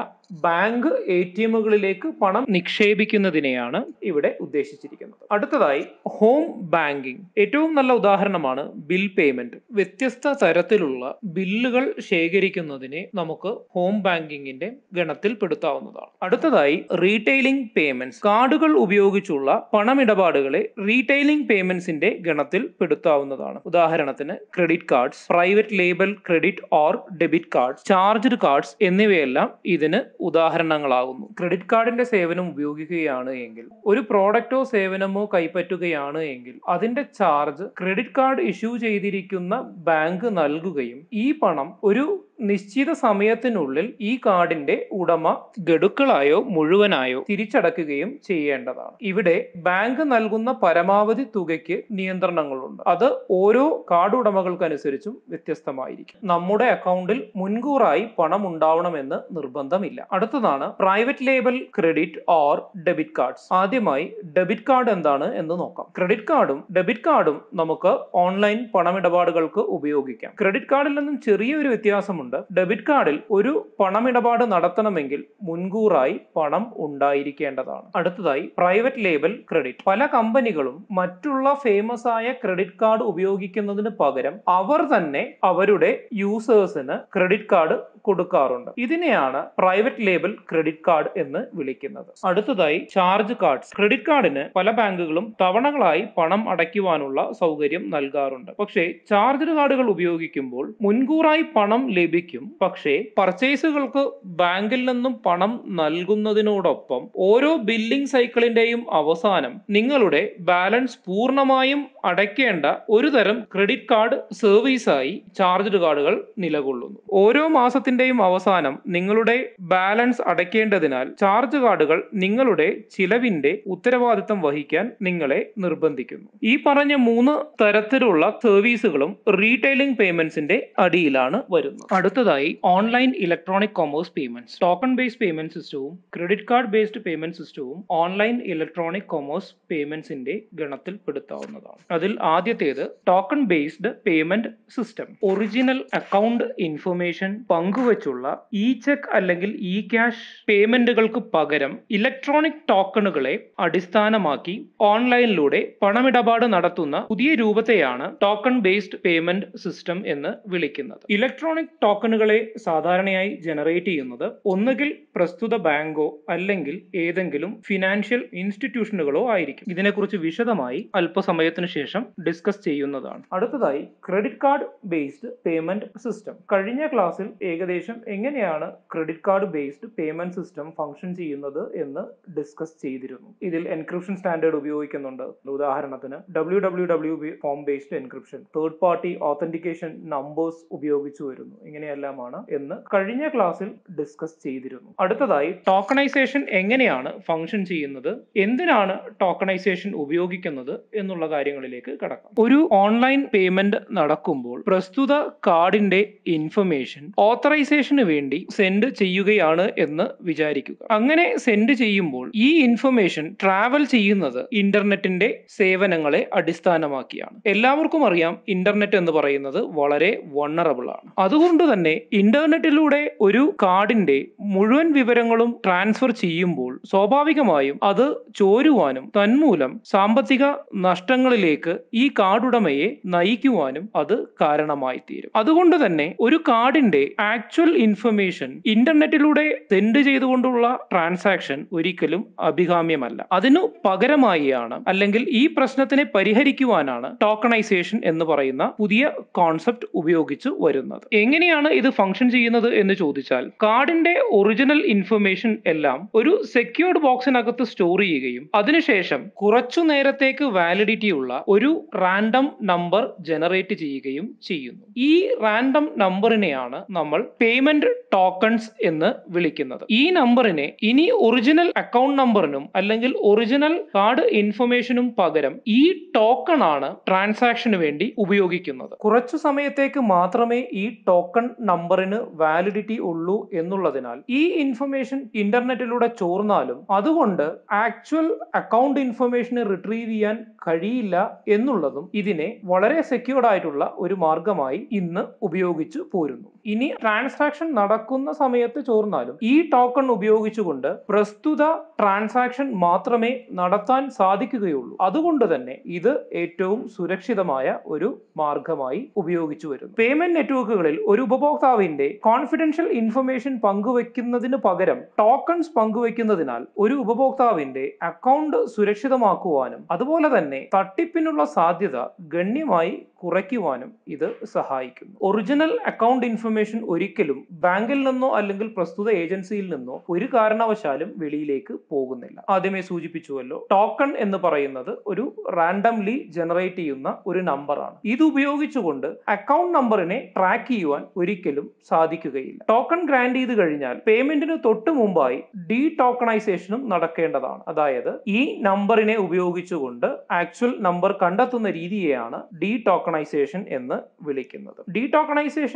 Speaker 1: ബാങ്ക് എ ടി എമ്മുകളിലേക്ക് പണം നിക്ഷേപിക്കുന്നതിനെയാണ് ഇവിടെ ഇവിടെ ഉദ്ദേശിച്ചിരിക്കുന്നു അടുത്തതായി ഹോം ബാങ്കിംഗ് ഏറ്റവും നല്ല ഉദാഹരണമാണ് ബിൽ പേയ്മെന്റ് വ്യത്യസ്ത തരത്തിലുള്ള ബില്ലുകൾ ശേഖരിക്കുന്നതിനെ നമുക്ക് ഹോം ബാങ്കിങ്ങിന്റെ ഗണത്തിൽ പെടുത്താവുന്നതാണ് അടുത്തതായി റീറ്റെയിലിംഗ് പേയ്മെന്റ്സ് കാർഡുകൾ ഉപയോഗിച്ചുള്ള പണമിടപാടുകളെ റീറ്റെയിലിംഗ് പേയ്മെന്റ്സിന്റെ ഗണത്തിൽ പെടുത്താവുന്നതാണ് ഉദാഹരണത്തിന് credit cards private label credit or debit cards charged cards എന്നിവയെല്ലാം ഇതിന് ഉദാഹരണങ്ങളാകുന്നു ക്രെഡിറ്റ് കാർഡിന്റെ സേവനം ഉപയോഗിക്കുകയാണ് എങ്കിൽ ഒരു പ്രോഡക്റ്റോ സേവനമോ സ്കീമോ കൈപ്പറ്റുകയാണ് എങ്കിൽ അതിന്റെ ചാർജ് ക്രെഡിറ്റ് കാർഡ് ഇഷ്യൂ ചെയ്തിരിക്കുന്ന ബാങ്ക് നൽകുകയും ഈ പണം ഒരു നിശ്ചിത സമയത്തിനുള്ളിൽ ഈ കാർഡിന്റെ ഉടമ ഗഡുക്കളായോ മുഴുവനായോ തിരിച്ചടക്കുകയും ചെയ്യേണ്ടതാണ് ഇവിടെ ബാങ്ക് നൽകുന്ന പരമാവധി തുകയ്ക്ക് നിയന്ത്രണങ്ങളുണ്ട് അത് ഓരോ കാർഡ് ഉടമകൾക്കനുസരിച്ചും വ്യത്യസ്തമായിരിക്കും നമ്മുടെ അക്കൗണ്ടിൽ മുൻകൂറായി പണം ഉണ്ടാവണമെന്ന് നിർബന്ധമില്ല അടുത്തതാണ് private label credit or debit cards ആദ്യമായി ഡെബിറ്റ് കാർഡ് എന്താണ് എന്ന് നോക്കാം ക്രെഡിറ്റ് കാർഡും ഡെബിറ്റ് കാർഡും നമുക്ക് ഓൺലൈൻ പണമിടപാടുകൾക്ക് ഉപയോഗിക്കാം ക്രെഡിറ്റ് കാർഡിൽ നിന്നും ചെറിയൊരു വ്യത്യാസമുണ്ട് പറയുന്നുണ്ട് ഡെബിറ്റ് കാർഡിൽ ഒരു പണമിടപാട് നടത്തണമെങ്കിൽ മുൻകൂറായി പണം ഉണ്ടായിരിക്കേണ്ടതാണ് അടുത്തതായി പ്രൈവറ്റ് ലേബൽ ക്രെഡിറ്റ് പല കമ്പനികളും മറ്റുള്ള ഫേമസ് ആയ ക്രെഡിറ്റ് കാർഡ് ഉപയോഗിക്കുന്നതിന് പകരം അവർ തന്നെ അവരുടെ യൂസേഴ്സിന് ക്രെഡിറ്റ് കാർഡ് കൊടുക്കാറുണ്ട് ഇതിനെയാണ് പ്രൈവറ്റ് ലേബൽ ക്രെഡിറ്റ് കാർഡ് എന്ന് വിളിക്കുന്നത് അടുത്തതായി ചാർജ് കാർഡ്സ് ക്രെഡിറ്റ് കാർഡിന് പല ബാങ്കുകളും തവണകളായി പണം അടയ്ക്കുവാനുള്ള സൗകര്യം നൽകാറുണ്ട് പക്ഷേ ചാർജ് കാർഡുകൾ ഉപയോഗിക്കുമ്പോൾ മുൻകൂറായി പണം ലഭിക്കും ലഭിക്കും പക്ഷേ പർച്ചേസുകൾക്ക് ബാങ്കിൽ നിന്നും പണം നൽകുന്നതിനോടൊപ്പം ഓരോ ബില്ലിംഗ് സൈക്കിളിന്റെയും അവസാനം നിങ്ങളുടെ ബാലൻസ് പൂർണ്ണമായും അടയ്ക്കേണ്ട ഒരു തരം ക്രെഡിറ്റ് കാർഡ് സർവീസായി ചാർജ്ഡ് കാർഡുകൾ നിലകൊള്ളുന്നു ഓരോ മാസത്തിന്റെയും അവസാനം നിങ്ങളുടെ ബാലൻസ് അടയ്ക്കേണ്ടതിനാൽ ചാർജ് കാർഡുകൾ നിങ്ങളുടെ ചിലവിന്റെ ഉത്തരവാദിത്തം വഹിക്കാൻ നിങ്ങളെ നിർബന്ധിക്കുന്നു ഈ പറഞ്ഞ മൂന്ന് തരത്തിലുള്ള സർവീസുകളും റീറ്റെയിലിംഗ് പേയ്മെന്റ്സിന്റെ അടിയിലാണ് വരുന്നത് അടുത്തതായി online electronic commerce payments token based payment സിസ്റ്റവും ക്രെഡിറ്റ് കാർഡ് ബേസ്ഡ് പേയ്മെന്റ് സിസ്റ്റവും ഓൺലൈൻ ഇലക്ട്രോണിക് കൊമേഴ്സ് പേയ്മെന്റ്സിന്റെ ഗണത്തിൽ പെടുത്താവുന്നതാണ് അതിൽ ആദ്യത്തേത് token based payment system original account information പങ്കുവച്ചുള്ള ഇ ചെക്ക് അല്ലെങ്കിൽ ഇ ക്യാഷ് പേയ്മെന്റുകൾക്ക് പകരം ഇലക്ട്രോണിക് ടോക്കണുകളെ അടിസ്ഥാനമാക്കി ഓൺലൈനിലൂടെ പണമിടപാട് നടത്തുന്ന പുതിയ രൂപത്തെയാണ് ടോക്കൺ ബേസ്ഡ് പേയ്മെന്റ് സിസ്റ്റം എന്ന് വിളിക്കുന്നത് ഇലക്ട്രോണിക് ടോക്കൺ ടോക്കണുകളെ സാധാരണയായി ജനറേറ്റ് ചെയ്യുന്നത് ഒന്നുകിൽ പ്രസ്തുത ബാങ്കോ അല്ലെങ്കിൽ ഏതെങ്കിലും ഫിനാൻഷ്യൽ ഇൻസ്റ്റിറ്റ്യൂഷനുകളോ ആയിരിക്കും ഇതിനെക്കുറിച്ച് വിശദമായി അല്പസമയത്തിന് ശേഷം ഡിസ്കസ് ചെയ്യുന്നതാണ് അടുത്തതായി credit card based payment system കഴിഞ്ഞ ക്ലാസ്സിൽ ഏകദേശം എങ്ങനെയാണ് credit card based payment system function ചെയ്യുന്നത് എന്ന് ഡിസ്കസ് ചെയ്തിരുന്നു ഇതിൽ എൻക്രിപ്ഷൻ സ്റ്റാൻഡേർഡ് ഉപയോഗിക്കുന്നുണ്ട് ഉദാഹരണത്തിന് W W W form based encryption third party authentication numbers ഉപയോഗിച്ചു വരുന്നു ഇങ്ങനെയെല്ലാമാണ് എന്ന് കഴിഞ്ഞ ക്ലാസ്സിൽ ഡിസ്കസ് ചെയ്തിരുന്നു അടുത്തതായി ടോക്കണൈസേഷൻ എങ്ങനെയാണ് ഫംഗ്ഷൻ ചെയ്യുന്നത് എന്തിനാണ് ടോക്കണൈസേഷൻ ഉപയോഗിക്കുന്നത് എന്നുള്ള കാര്യങ്ങളിലേക്ക് കടക്കാം ഒരു ഓൺലൈൻ പേയ്മെന്റ് നടക്കുമ്പോൾ പ്രസ്തുത കാർഡിന്റെ ഇൻഫർമേഷൻ ഓത്തറൈസേഷന് വേണ്ടി സെൻഡ് ചെയ്യുകയാണ് എന്ന് വിചാരിക്കുക അങ്ങനെ സെൻഡ് ചെയ്യുമ്പോൾ ഈ ഇൻഫർമേഷൻ ട്രാവൽ ചെയ്യുന്നത് ഇന്റർനെറ്റിന്റെ സേവനങ്ങളെ അടിസ്ഥാനമാക്കിയാണ് എല്ലാവർക്കും അറിയാം ഇന്റർനെറ്റ് എന്ന് പറയുന്നത് വളരെ വണ്ണറബിൾ ആണ് അതുകൊണ്ട് തന്നെ ഇന്റർനെറ്റിലൂടെ ഒരു കാർഡിന്റെ മുഴുവൻ വിവരങ്ങളും ട്രാൻസ്ഫർ ചെയ്യുമ്പോൾ സ്വാഭാവികമായും അത് ചോരുവാനും തന്മൂലം സാമ്പത്തിക നഷ്ടങ്ങളിലേക്ക് ഈ കാർഡുടമയെ നയിക്കുവാനും അത് കാരണമായി തീരും അതുകൊണ്ട് തന്നെ ഒരു കാർഡിന്റെ ആക്ച്വൽ ഇൻഫർമേഷൻ ഇന്റർനെറ്റിലൂടെ സെൻഡ് ചെയ്തുകൊണ്ടുള്ള ട്രാൻസാക്ഷൻ ഒരിക്കലും അഭികാമ്യമല്ല അതിനു പകരമായിയാണ് അല്ലെങ്കിൽ ഈ പ്രശ്നത്തിനെ പരിഹരിക്കുവാനാണ് ടോക്കണൈസേഷൻ എന്ന് പറയുന്ന പുതിയ കോൺസെപ്റ്റ് ഉപയോഗിച്ച് വരുന്നത് എങ്ങനെയാണ് എങ്ങനെയാണ് ഇത് ഫംഗ്ഷൻ ചെയ്യുന്നത് എന്ന് ചോദിച്ചാൽ കാർഡിന്റെ ഒറിജിനൽ ഇൻഫർമേഷൻ എല്ലാം ഒരു സെക്യൂർഡ് ബോക്സിനകത്ത് സ്റ്റോർ ചെയ്യുകയും അതിനുശേഷം കുറച്ചു നേരത്തേക്ക് വാലിഡിറ്റി ഉള്ള ഒരു റാൻഡം നമ്പർ ജനറേറ്റ് ചെയ്യുകയും ചെയ്യുന്നു ഈ റാൻഡം നമ്പറിനെയാണ് നമ്മൾ പേയ്മെന്റ് ടോക്കൺസ് എന്ന് വിളിക്കുന്നത് ഈ നമ്പറിനെ ഇനി ഒറിജിനൽ അക്കൗണ്ട് നമ്പറിനും അല്ലെങ്കിൽ ഒറിജിനൽ കാർഡ് ഇൻഫർമേഷനും പകരം ഈ ടോക്കൺ ആണ് ട്രാൻസാക്ഷന് വേണ്ടി ഉപയോഗിക്കുന്നത് കുറച്ചു സമയത്തേക്ക് മാത്രമേ ഈ ടോക്കൺ നമ്പറിന് വാലിഡിറ്റി ഉള്ളൂ എന്നുള്ളതിനാൽ ഈ ഇൻഫർമേഷൻ ഇന്റർനെറ്റിലൂടെ ചോർന്നാലും അതുകൊണ്ട് ആക്ച്വൽ അക്കൗണ്ട് ഇൻഫർമേഷന് റിട്രീവ് ചെയ്യാൻ കഴിയില്ല എന്നുള്ളതും ഇതിനെ വളരെ സെക്യൂർഡ് ആയിട്ടുള്ള ഒരു മാർഗമായി ഇന്ന് ഉപയോഗിച്ചു പോരുന്നു ഇനി ട്രാൻസാക്ഷൻ നടക്കുന്ന സമയത്ത് ചോർന്നാലും ഈ ടോക്കൺ ഉപയോഗിച്ചുകൊണ്ട് പ്രസ്തുത ട്രാൻസാക്ഷൻ മാത്രമേ നടത്താൻ സാധിക്കുകയുള്ളൂ അതുകൊണ്ട് തന്നെ ഇത് ഏറ്റവും സുരക്ഷിതമായ ഒരു മാർഗമായി ഉപയോഗിച്ചു വരുന്നു പേയ്മെന്റ് നെറ്റ്വർക്കുകളിൽ ഒരു ഉപഭോക്താവിന്റെ കോൺഫിഡൻഷ്യൽ ഇൻഫർമേഷൻ പങ്കുവെക്കുന്നതിന് പകരം ടോക്കൺസ് പങ്കുവെക്കുന്നതിനാൽ ഒരു ഉപഭോക്താവിന്റെ അക്കൗണ്ട് സുരക്ഷിതമാക്കുവാനും അതുപോലെ തന്നെ തട്ടിപ്പിനുള്ള സാധ്യത ഗണ്യമായി കുറയ്ക്കുവാനും ഇത് സഹായിക്കുന്നു ഒറിജിനൽ അക്കൗണ്ട് ഇൻഫർമേഷൻ ഒരിക്കലും ബാങ്കിൽ നിന്നോ അല്ലെങ്കിൽ പ്രസ്തുത ഏജൻസിയിൽ നിന്നോ ഒരു കാരണവശാലും വെളിയിലേക്ക് പോകുന്നില്ല ആദ്യമേ സൂചിപ്പിച്ചുവല്ലോ ടോക്കൺ എന്ന് പറയുന്നത് ഒരു റാൻഡംലി ജനറേറ്റ് ചെയ്യുന്ന ഒരു നമ്പറാണ് ഇത് ഉപയോഗിച്ചുകൊണ്ട് അക്കൗണ്ട് നമ്പറിനെ ട്രാക്ക് ചെയ്യുവാൻ ഒരിക്കലും സാധിക്കുകയില്ല ടോക്കൺ ഗ്രാൻഡ് ചെയ്ത് കഴിഞ്ഞാൽ പേയ്മെന്റിന് തൊട്ട് മുമ്പായി ഡി ടോക്കണൈസേഷനും നടക്കേണ്ടതാണ് അതായത് ഈ നമ്പറിനെ ഉപയോഗിച്ചുകൊണ്ട് ആക്ച്വൽ നമ്പർ കണ്ടെത്തുന്ന രീതിയെയാണ് ഡി ടോക്കൺ ടോക്കണൈസേഷൻ എന്ന് വിളിക്കുന്നത് ഡീടോക്കണൈസേഷൻ